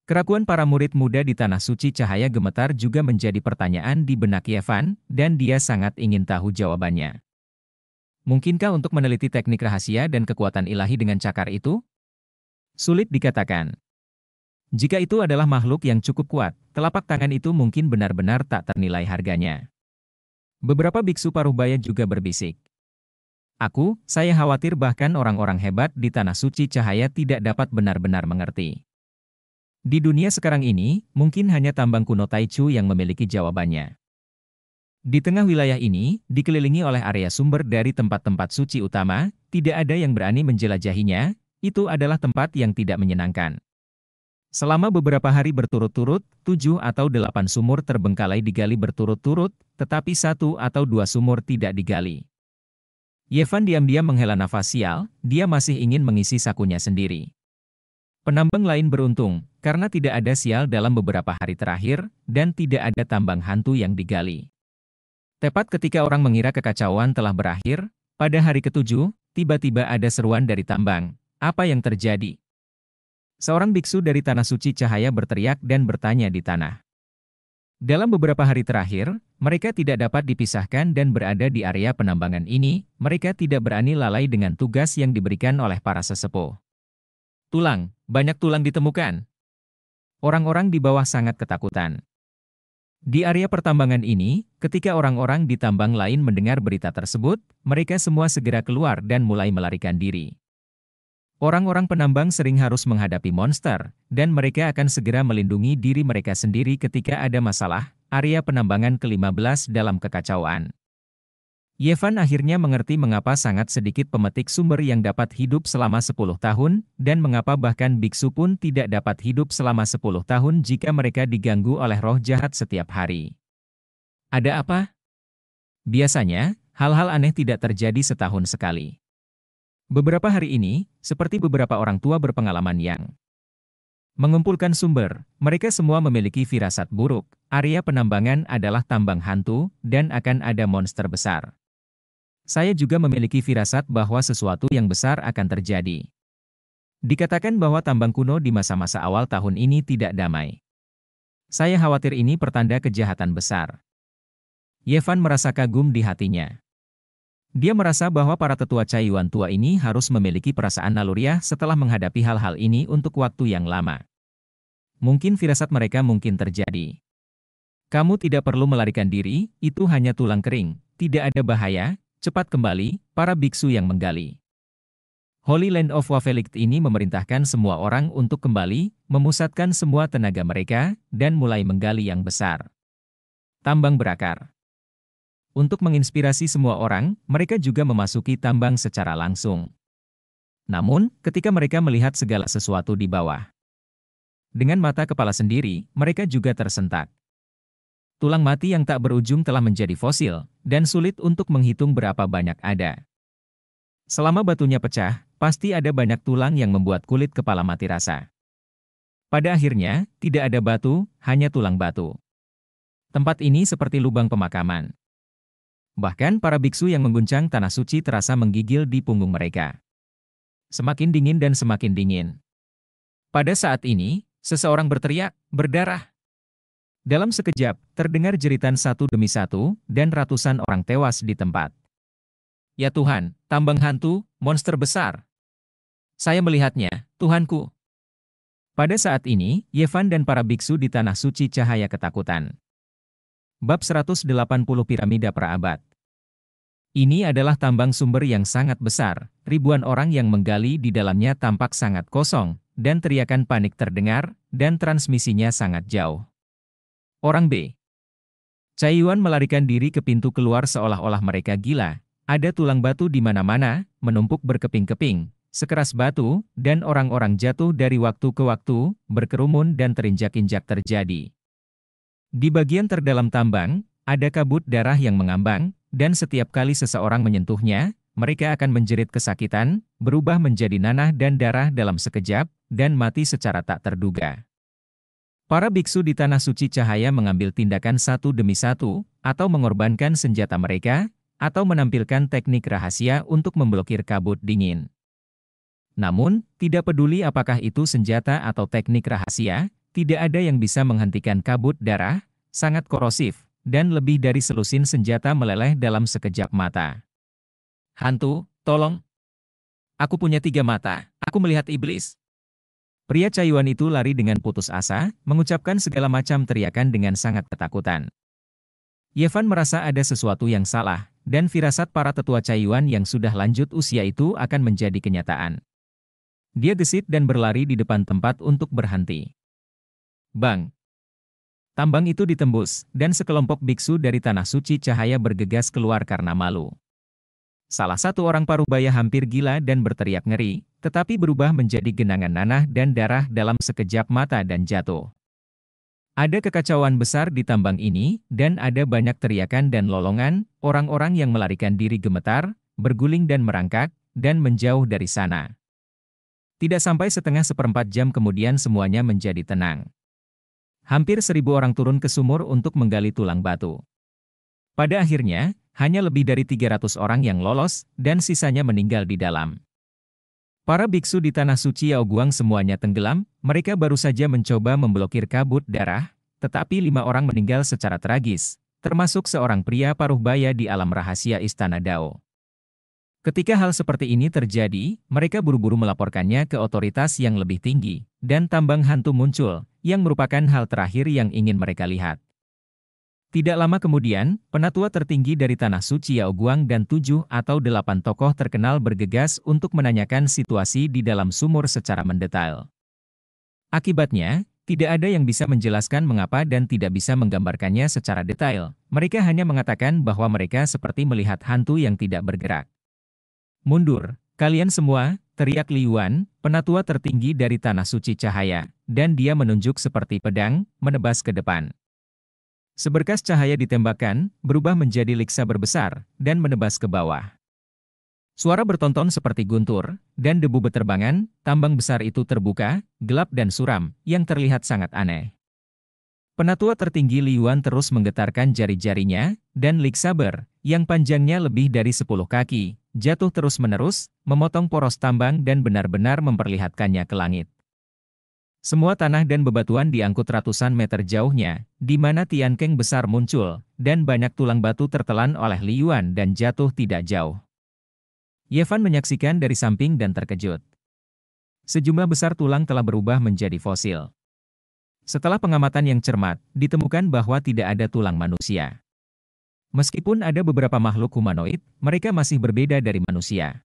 Speaker 1: Keraguan para murid muda di Tanah Suci Cahaya Gemetar juga menjadi pertanyaan di benak Yevan, dan dia sangat ingin tahu jawabannya. Mungkinkah untuk meneliti teknik rahasia dan kekuatan ilahi dengan cakar itu? Sulit dikatakan. Jika itu adalah makhluk yang cukup kuat, telapak tangan itu mungkin benar-benar tak ternilai harganya. Beberapa biksu parubaya juga berbisik. Aku, saya khawatir bahkan orang-orang hebat di Tanah Suci Cahaya tidak dapat benar-benar mengerti. Di dunia sekarang ini, mungkin hanya tambang kuno Taichu yang memiliki jawabannya. Di tengah wilayah ini, dikelilingi oleh area sumber dari tempat-tempat suci utama, tidak ada yang berani menjelajahinya, itu adalah tempat yang tidak menyenangkan. Selama beberapa hari berturut-turut, tujuh atau delapan sumur terbengkalai digali berturut-turut, tetapi satu atau dua sumur tidak digali. Yevan diam-diam menghela nafas sial, dia masih ingin mengisi sakunya sendiri. Penambang lain beruntung, karena tidak ada sial dalam beberapa hari terakhir, dan tidak ada tambang hantu yang digali. Tepat ketika orang mengira kekacauan telah berakhir, pada hari ketujuh, tiba-tiba ada seruan dari tambang. Apa yang terjadi? Seorang biksu dari Tanah Suci Cahaya berteriak dan bertanya di tanah. Dalam beberapa hari terakhir, mereka tidak dapat dipisahkan dan berada di area penambangan ini, mereka tidak berani lalai dengan tugas yang diberikan oleh para sesepuh. Tulang, banyak tulang ditemukan. Orang-orang di bawah sangat ketakutan. Di area pertambangan ini, ketika orang-orang di tambang lain mendengar berita tersebut, mereka semua segera keluar dan mulai melarikan diri. Orang-orang penambang sering harus menghadapi monster, dan mereka akan segera melindungi diri mereka sendiri ketika ada masalah. Area penambangan ke-15 dalam kekacauan. Yevan akhirnya mengerti mengapa sangat sedikit pemetik sumber yang dapat hidup selama 10 tahun, dan mengapa bahkan biksu pun tidak dapat hidup selama 10 tahun jika mereka diganggu oleh roh jahat setiap hari. Ada apa? Biasanya, hal-hal aneh tidak terjadi setahun sekali. Beberapa hari ini, seperti beberapa orang tua berpengalaman yang mengumpulkan sumber, mereka semua memiliki firasat buruk, area penambangan adalah tambang hantu, dan akan ada monster besar. Saya juga memiliki firasat bahwa sesuatu yang besar akan terjadi. Dikatakan bahwa tambang kuno di masa-masa awal tahun ini tidak damai. Saya khawatir ini pertanda kejahatan besar. Yevan merasa kagum di hatinya. Dia merasa bahwa para tetua Caiwan tua ini harus memiliki perasaan naluriah setelah menghadapi hal-hal ini untuk waktu yang lama. Mungkin firasat mereka mungkin terjadi. Kamu tidak perlu melarikan diri, itu hanya tulang kering, tidak ada bahaya, cepat kembali, para biksu yang menggali. Holy Land of Wavelikt ini memerintahkan semua orang untuk kembali, memusatkan semua tenaga mereka, dan mulai menggali yang besar. Tambang berakar. Untuk menginspirasi semua orang, mereka juga memasuki tambang secara langsung. Namun, ketika mereka melihat segala sesuatu di bawah, dengan mata kepala sendiri, mereka juga tersentak tulang mati yang tak berujung telah menjadi fosil, dan sulit untuk menghitung berapa banyak ada. Selama batunya pecah, pasti ada banyak tulang yang membuat kulit kepala mati rasa. Pada akhirnya, tidak ada batu, hanya tulang batu. Tempat ini seperti lubang pemakaman. Bahkan para biksu yang mengguncang tanah suci terasa menggigil di punggung mereka. Semakin dingin dan semakin dingin. Pada saat ini, seseorang berteriak, berdarah. Dalam sekejap, Terdengar jeritan satu demi satu, dan ratusan orang tewas di tempat. Ya Tuhan, tambang hantu, monster besar. Saya melihatnya, Tuhanku. Pada saat ini, Yevan dan para biksu di Tanah Suci Cahaya Ketakutan. Bab 180 Piramida Praabad Ini adalah tambang sumber yang sangat besar, ribuan orang yang menggali di dalamnya tampak sangat kosong, dan teriakan panik terdengar, dan transmisinya sangat jauh. Orang B. Cai Yuan melarikan diri ke pintu keluar seolah-olah mereka gila. Ada tulang batu di mana-mana, menumpuk berkeping-keping, sekeras batu, dan orang-orang jatuh dari waktu ke waktu, berkerumun dan terinjak-injak terjadi. Di bagian terdalam tambang, ada kabut darah yang mengambang, dan setiap kali seseorang menyentuhnya, mereka akan menjerit kesakitan, berubah menjadi nanah dan darah dalam sekejap, dan mati secara tak terduga. Para biksu di Tanah Suci Cahaya mengambil tindakan satu demi satu, atau mengorbankan senjata mereka, atau menampilkan teknik rahasia untuk memblokir kabut dingin. Namun, tidak peduli apakah itu senjata atau teknik rahasia, tidak ada yang bisa menghentikan kabut darah, sangat korosif, dan lebih dari selusin senjata meleleh dalam sekejap mata. Hantu, tolong. Aku punya tiga mata, aku melihat iblis. Pria caiwan itu lari dengan putus asa, mengucapkan segala macam teriakan dengan sangat ketakutan. Yevan merasa ada sesuatu yang salah, dan firasat para tetua caiwan yang sudah lanjut usia itu akan menjadi kenyataan. Dia gesit dan berlari di depan tempat untuk berhenti. Bang! Tambang itu ditembus, dan sekelompok biksu dari Tanah Suci Cahaya bergegas keluar karena malu. Salah satu orang Parubaya hampir gila dan berteriak ngeri, tetapi berubah menjadi genangan nanah dan darah dalam sekejap mata dan jatuh. Ada kekacauan besar di tambang ini, dan ada banyak teriakan dan lolongan, orang-orang yang melarikan diri gemetar, berguling dan merangkak, dan menjauh dari sana. Tidak sampai setengah seperempat jam kemudian semuanya menjadi tenang. Hampir seribu orang turun ke sumur untuk menggali tulang batu. Pada akhirnya, hanya lebih dari 300 orang yang lolos, dan sisanya meninggal di dalam. Para biksu di Tanah Suci Yaoguang semuanya tenggelam, mereka baru saja mencoba memblokir kabut darah, tetapi lima orang meninggal secara tragis, termasuk seorang pria paruh baya di alam rahasia Istana Dao. Ketika hal seperti ini terjadi, mereka buru-buru melaporkannya ke otoritas yang lebih tinggi, dan tambang hantu muncul, yang merupakan hal terakhir yang ingin mereka lihat. Tidak lama kemudian, penatua tertinggi dari Tanah Suci Guang dan tujuh atau delapan tokoh terkenal bergegas untuk menanyakan situasi di dalam sumur secara mendetail. Akibatnya, tidak ada yang bisa menjelaskan mengapa dan tidak bisa menggambarkannya secara detail. Mereka hanya mengatakan bahwa mereka seperti melihat hantu yang tidak bergerak. Mundur, kalian semua, teriak Yuan, penatua tertinggi dari Tanah Suci Cahaya, dan dia menunjuk seperti pedang, menebas ke depan. Seberkas cahaya ditembakkan, berubah menjadi liksa berbesar, dan menebas ke bawah. Suara bertonton seperti guntur, dan debu beterbangan, tambang besar itu terbuka, gelap dan suram, yang terlihat sangat aneh. Penatua tertinggi Liyuan terus menggetarkan jari-jarinya, dan liksaber, yang panjangnya lebih dari 10 kaki, jatuh terus-menerus, memotong poros tambang dan benar-benar memperlihatkannya ke langit. Semua tanah dan bebatuan diangkut ratusan meter jauhnya, di mana Tian Keng besar muncul, dan banyak tulang batu tertelan oleh Liyuan dan jatuh tidak jauh. Yevan menyaksikan dari samping dan terkejut. Sejumlah besar tulang telah berubah menjadi fosil. Setelah pengamatan yang cermat, ditemukan bahwa tidak ada tulang manusia. Meskipun ada beberapa makhluk humanoid, mereka masih berbeda dari manusia.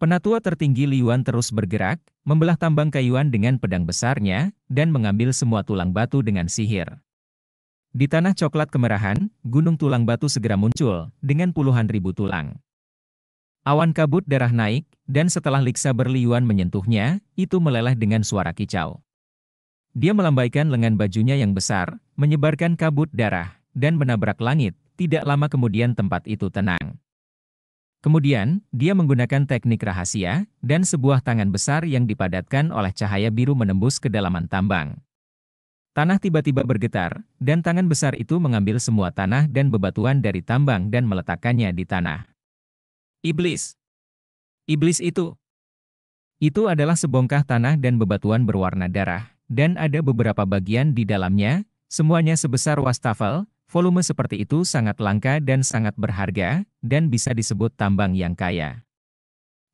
Speaker 1: Penatua tertinggi Liuan terus bergerak, membelah tambang kayuan dengan pedang besarnya, dan mengambil semua tulang batu dengan sihir. Di tanah coklat kemerahan, gunung tulang batu segera muncul, dengan puluhan ribu tulang. Awan kabut darah naik, dan setelah Liksa berliuan menyentuhnya, itu meleleh dengan suara kicau. Dia melambaikan lengan bajunya yang besar, menyebarkan kabut darah, dan menabrak langit, tidak lama kemudian tempat itu tenang. Kemudian, dia menggunakan teknik rahasia, dan sebuah tangan besar yang dipadatkan oleh cahaya biru menembus kedalaman tambang. Tanah tiba-tiba bergetar, dan tangan besar itu mengambil semua tanah dan bebatuan dari tambang dan meletakkannya di tanah. Iblis. Iblis itu. Itu adalah sebongkah tanah dan bebatuan berwarna darah, dan ada beberapa bagian di dalamnya, semuanya sebesar wastafel, Volume seperti itu sangat langka dan sangat berharga, dan bisa disebut tambang yang kaya.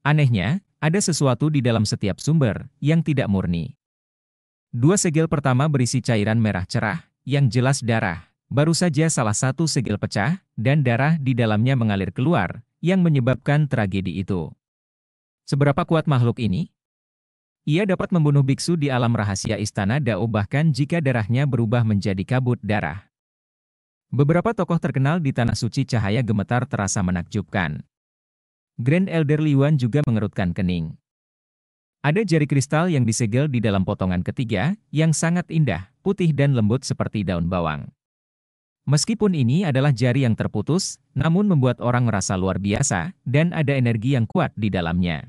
Speaker 1: Anehnya, ada sesuatu di dalam setiap sumber yang tidak murni. Dua segel pertama berisi cairan merah cerah, yang jelas darah. Baru saja salah satu segel pecah, dan darah di dalamnya mengalir keluar, yang menyebabkan tragedi itu. Seberapa kuat makhluk ini? Ia dapat membunuh biksu di alam rahasia istana Dao bahkan jika darahnya berubah menjadi kabut darah. Beberapa tokoh terkenal di Tanah Suci cahaya gemetar terasa menakjubkan. Grand Elder Liwan juga mengerutkan kening. Ada jari kristal yang disegel di dalam potongan ketiga, yang sangat indah, putih dan lembut seperti daun bawang. Meskipun ini adalah jari yang terputus, namun membuat orang merasa luar biasa, dan ada energi yang kuat di dalamnya.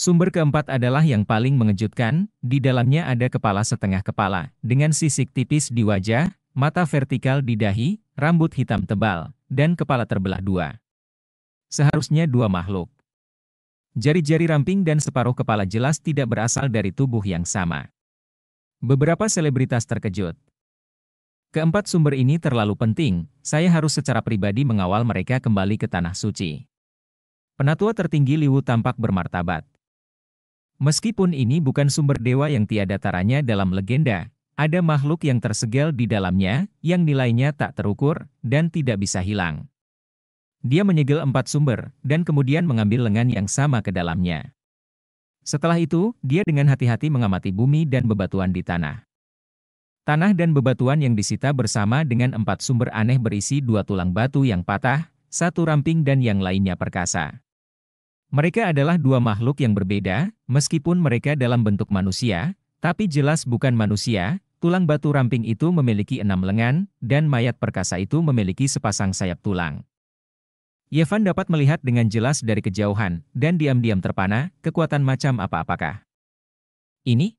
Speaker 1: Sumber keempat adalah yang paling mengejutkan, di dalamnya ada kepala setengah kepala, dengan sisik tipis di wajah, mata vertikal di dahi, rambut hitam tebal, dan kepala terbelah dua. Seharusnya dua makhluk. Jari-jari ramping dan separuh kepala jelas tidak berasal dari tubuh yang sama. Beberapa selebritas terkejut. Keempat sumber ini terlalu penting, saya harus secara pribadi mengawal mereka kembali ke Tanah Suci. Penatua tertinggi Liwu tampak bermartabat. Meskipun ini bukan sumber dewa yang tiada taranya dalam legenda, ada makhluk yang tersegel di dalamnya, yang nilainya tak terukur, dan tidak bisa hilang. Dia menyegel empat sumber, dan kemudian mengambil lengan yang sama ke dalamnya. Setelah itu, dia dengan hati-hati mengamati bumi dan bebatuan di tanah. Tanah dan bebatuan yang disita bersama dengan empat sumber aneh berisi dua tulang batu yang patah, satu ramping dan yang lainnya perkasa. Mereka adalah dua makhluk yang berbeda, meskipun mereka dalam bentuk manusia, tapi jelas bukan manusia, tulang batu ramping itu memiliki enam lengan, dan mayat perkasa itu memiliki sepasang sayap tulang. Yevan dapat melihat dengan jelas dari kejauhan, dan diam-diam terpana, kekuatan macam apa-apakah. Ini?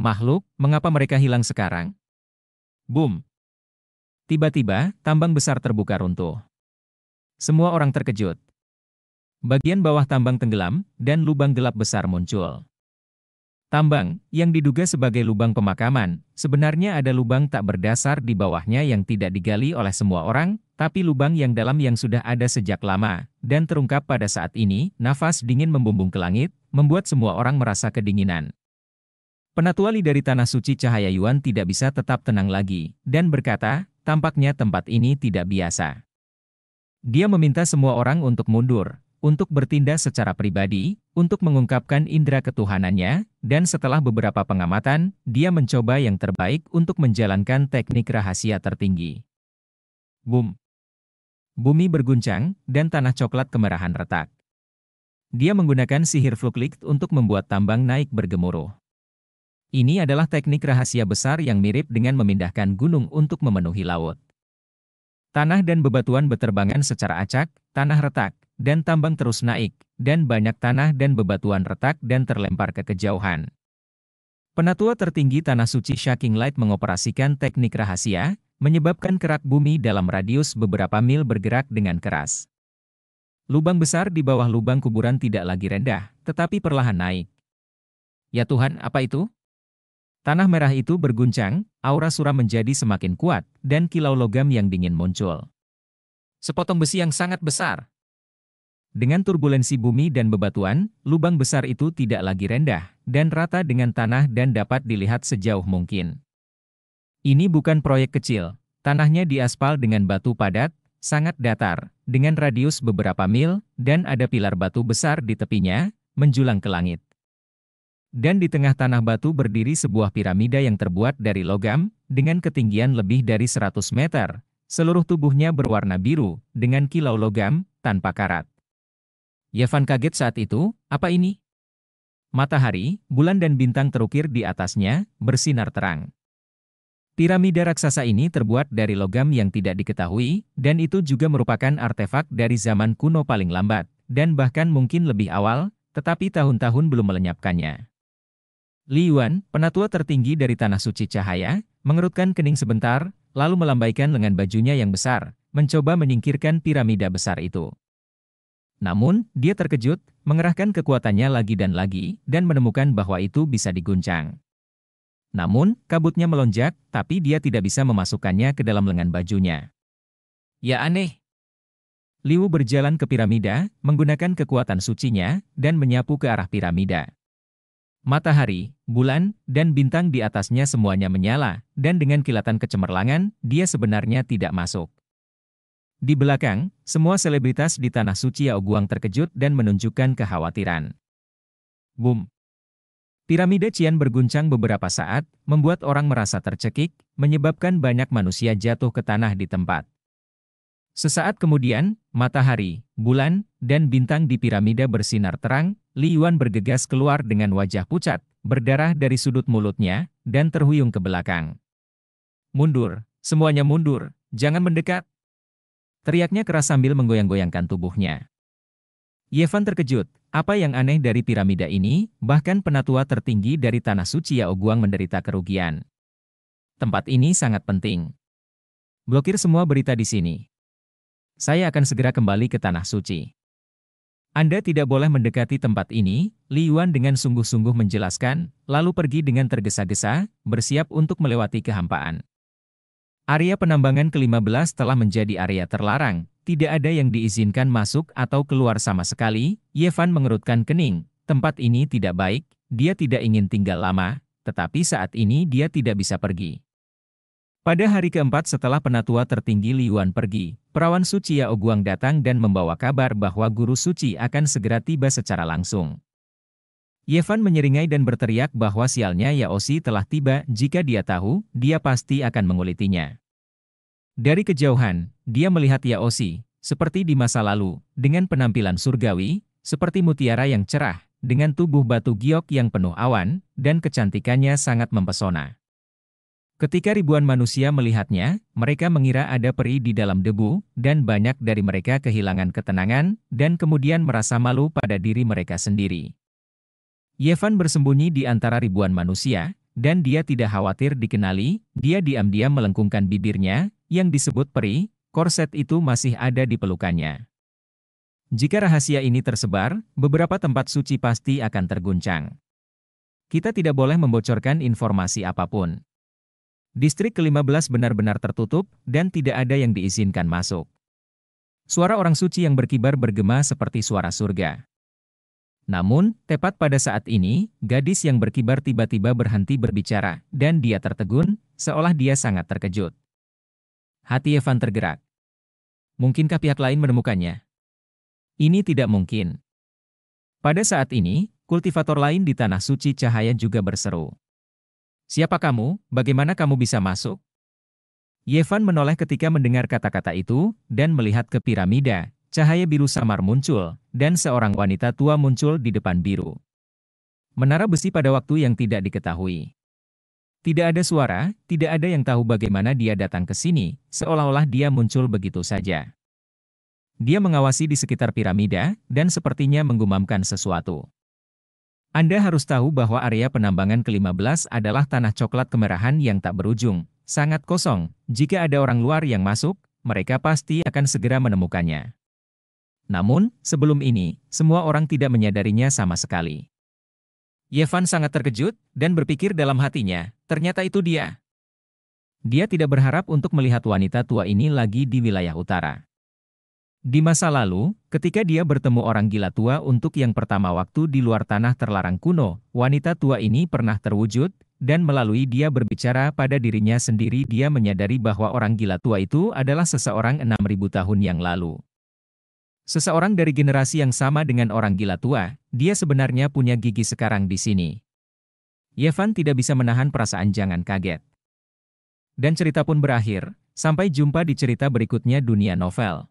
Speaker 1: Makhluk, mengapa mereka hilang sekarang? Boom! Tiba-tiba, tambang besar terbuka runtuh. Semua orang terkejut. Bagian bawah tambang tenggelam, dan lubang gelap besar muncul. Tambang, yang diduga sebagai lubang pemakaman, sebenarnya ada lubang tak berdasar di bawahnya yang tidak digali oleh semua orang, tapi lubang yang dalam yang sudah ada sejak lama, dan terungkap pada saat ini, nafas dingin membumbung ke langit, membuat semua orang merasa kedinginan. Penatuali dari Tanah Suci Cahaya Yuan tidak bisa tetap tenang lagi, dan berkata, tampaknya tempat ini tidak biasa. Dia meminta semua orang untuk mundur, untuk bertindak secara pribadi, untuk mengungkapkan indera ketuhanannya, dan setelah beberapa pengamatan, dia mencoba yang terbaik untuk menjalankan teknik rahasia tertinggi. Boom! Bumi berguncang, dan tanah coklat kemerahan retak. Dia menggunakan sihir fluklikt untuk membuat tambang naik bergemuruh. Ini adalah teknik rahasia besar yang mirip dengan memindahkan gunung untuk memenuhi laut. Tanah dan bebatuan berterbangan secara acak, tanah retak, dan tambang terus naik, dan banyak tanah dan bebatuan retak dan terlempar ke kejauhan. Penatua tertinggi Tanah Suci Shaking Light mengoperasikan teknik rahasia, menyebabkan kerak bumi dalam radius beberapa mil bergerak dengan keras. Lubang besar di bawah lubang kuburan tidak lagi rendah, tetapi perlahan naik. Ya Tuhan, apa itu? Tanah merah itu berguncang, aura suram menjadi semakin kuat, dan kilau logam yang dingin muncul. Sepotong besi yang sangat besar, dengan turbulensi bumi dan bebatuan, lubang besar itu tidak lagi rendah dan rata dengan tanah dan dapat dilihat sejauh mungkin. Ini bukan proyek kecil. Tanahnya diaspal dengan batu padat, sangat datar, dengan radius beberapa mil, dan ada pilar batu besar di tepinya, menjulang ke langit. Dan di tengah tanah batu berdiri sebuah piramida yang terbuat dari logam, dengan ketinggian lebih dari 100 meter. Seluruh tubuhnya berwarna biru, dengan kilau logam, tanpa karat. Yevan ya kaget saat itu, apa ini? Matahari, bulan dan bintang terukir di atasnya, bersinar terang. Piramida raksasa ini terbuat dari logam yang tidak diketahui, dan itu juga merupakan artefak dari zaman kuno paling lambat, dan bahkan mungkin lebih awal, tetapi tahun-tahun belum melenyapkannya. Li Yuan, penatua tertinggi dari Tanah Suci Cahaya, mengerutkan kening sebentar, lalu melambaikan lengan bajunya yang besar, mencoba menyingkirkan piramida besar itu. Namun, dia terkejut, mengerahkan kekuatannya lagi dan lagi, dan menemukan bahwa itu bisa diguncang. Namun, kabutnya melonjak, tapi dia tidak bisa memasukkannya ke dalam lengan bajunya. Ya aneh. Liu berjalan ke piramida, menggunakan kekuatan sucinya, dan menyapu ke arah piramida. Matahari, bulan, dan bintang di atasnya semuanya menyala, dan dengan kilatan kecemerlangan, dia sebenarnya tidak masuk. Di belakang, semua selebritas di Tanah Suci Oguang terkejut dan menunjukkan kekhawatiran. Boom! Piramida Cian berguncang beberapa saat, membuat orang merasa tercekik, menyebabkan banyak manusia jatuh ke tanah di tempat. Sesaat kemudian, matahari, bulan, dan bintang di piramida bersinar terang, Li Yuan bergegas keluar dengan wajah pucat, berdarah dari sudut mulutnya, dan terhuyung ke belakang. Mundur, semuanya mundur, jangan mendekat, Teriaknya keras sambil menggoyang-goyangkan tubuhnya. Yevan terkejut, apa yang aneh dari piramida ini, bahkan penatua tertinggi dari Tanah Suci Yaoguang menderita kerugian. Tempat ini sangat penting. Blokir semua berita di sini. Saya akan segera kembali ke Tanah Suci. Anda tidak boleh mendekati tempat ini, Li Yuan dengan sungguh-sungguh menjelaskan, lalu pergi dengan tergesa-gesa, bersiap untuk melewati kehampaan. Area penambangan ke-15 telah menjadi area terlarang, tidak ada yang diizinkan masuk atau keluar sama sekali, Yevan mengerutkan kening, tempat ini tidak baik, dia tidak ingin tinggal lama, tetapi saat ini dia tidak bisa pergi. Pada hari keempat setelah penatua tertinggi Liuan pergi, perawan suci Yao Guang datang dan membawa kabar bahwa guru suci akan segera tiba secara langsung. Yevan menyeringai dan berteriak bahwa sialnya Yaosi telah tiba, jika dia tahu, dia pasti akan mengulitinya. Dari kejauhan, dia melihat Yaosi, seperti di masa lalu, dengan penampilan surgawi, seperti mutiara yang cerah, dengan tubuh batu giok yang penuh awan, dan kecantikannya sangat mempesona. Ketika ribuan manusia melihatnya, mereka mengira ada peri di dalam debu, dan banyak dari mereka kehilangan ketenangan, dan kemudian merasa malu pada diri mereka sendiri. Yevan bersembunyi di antara ribuan manusia, dan dia tidak khawatir dikenali, dia diam-diam melengkungkan bibirnya, yang disebut peri, korset itu masih ada di pelukannya. Jika rahasia ini tersebar, beberapa tempat suci pasti akan terguncang. Kita tidak boleh membocorkan informasi apapun. Distrik ke-15 benar-benar tertutup dan tidak ada yang diizinkan masuk. Suara orang suci yang berkibar bergema seperti suara surga. Namun, tepat pada saat ini, gadis yang berkibar tiba-tiba berhenti berbicara, dan dia tertegun, seolah dia sangat terkejut. Hati Evan tergerak. Mungkinkah pihak lain menemukannya? Ini tidak mungkin. Pada saat ini, kultivator lain di Tanah Suci Cahaya juga berseru. Siapa kamu? Bagaimana kamu bisa masuk? Yevan menoleh ketika mendengar kata-kata itu, dan melihat ke piramida, cahaya biru samar muncul, dan seorang wanita tua muncul di depan biru. Menara besi pada waktu yang tidak diketahui. Tidak ada suara, tidak ada yang tahu bagaimana dia datang ke sini, seolah-olah dia muncul begitu saja. Dia mengawasi di sekitar piramida, dan sepertinya menggumamkan sesuatu. Anda harus tahu bahwa area penambangan ke-15 adalah tanah coklat kemerahan yang tak berujung, sangat kosong. Jika ada orang luar yang masuk, mereka pasti akan segera menemukannya. Namun, sebelum ini, semua orang tidak menyadarinya sama sekali. Yevan sangat terkejut dan berpikir dalam hatinya, ternyata itu dia. Dia tidak berharap untuk melihat wanita tua ini lagi di wilayah utara. Di masa lalu, ketika dia bertemu orang gila tua untuk yang pertama waktu di luar tanah terlarang kuno, wanita tua ini pernah terwujud, dan melalui dia berbicara pada dirinya sendiri dia menyadari bahwa orang gila tua itu adalah seseorang 6000 tahun yang lalu. Seseorang dari generasi yang sama dengan orang gila tua, dia sebenarnya punya gigi sekarang di sini. Yevan tidak bisa menahan perasaan jangan kaget. Dan cerita pun berakhir, sampai jumpa di cerita berikutnya dunia novel.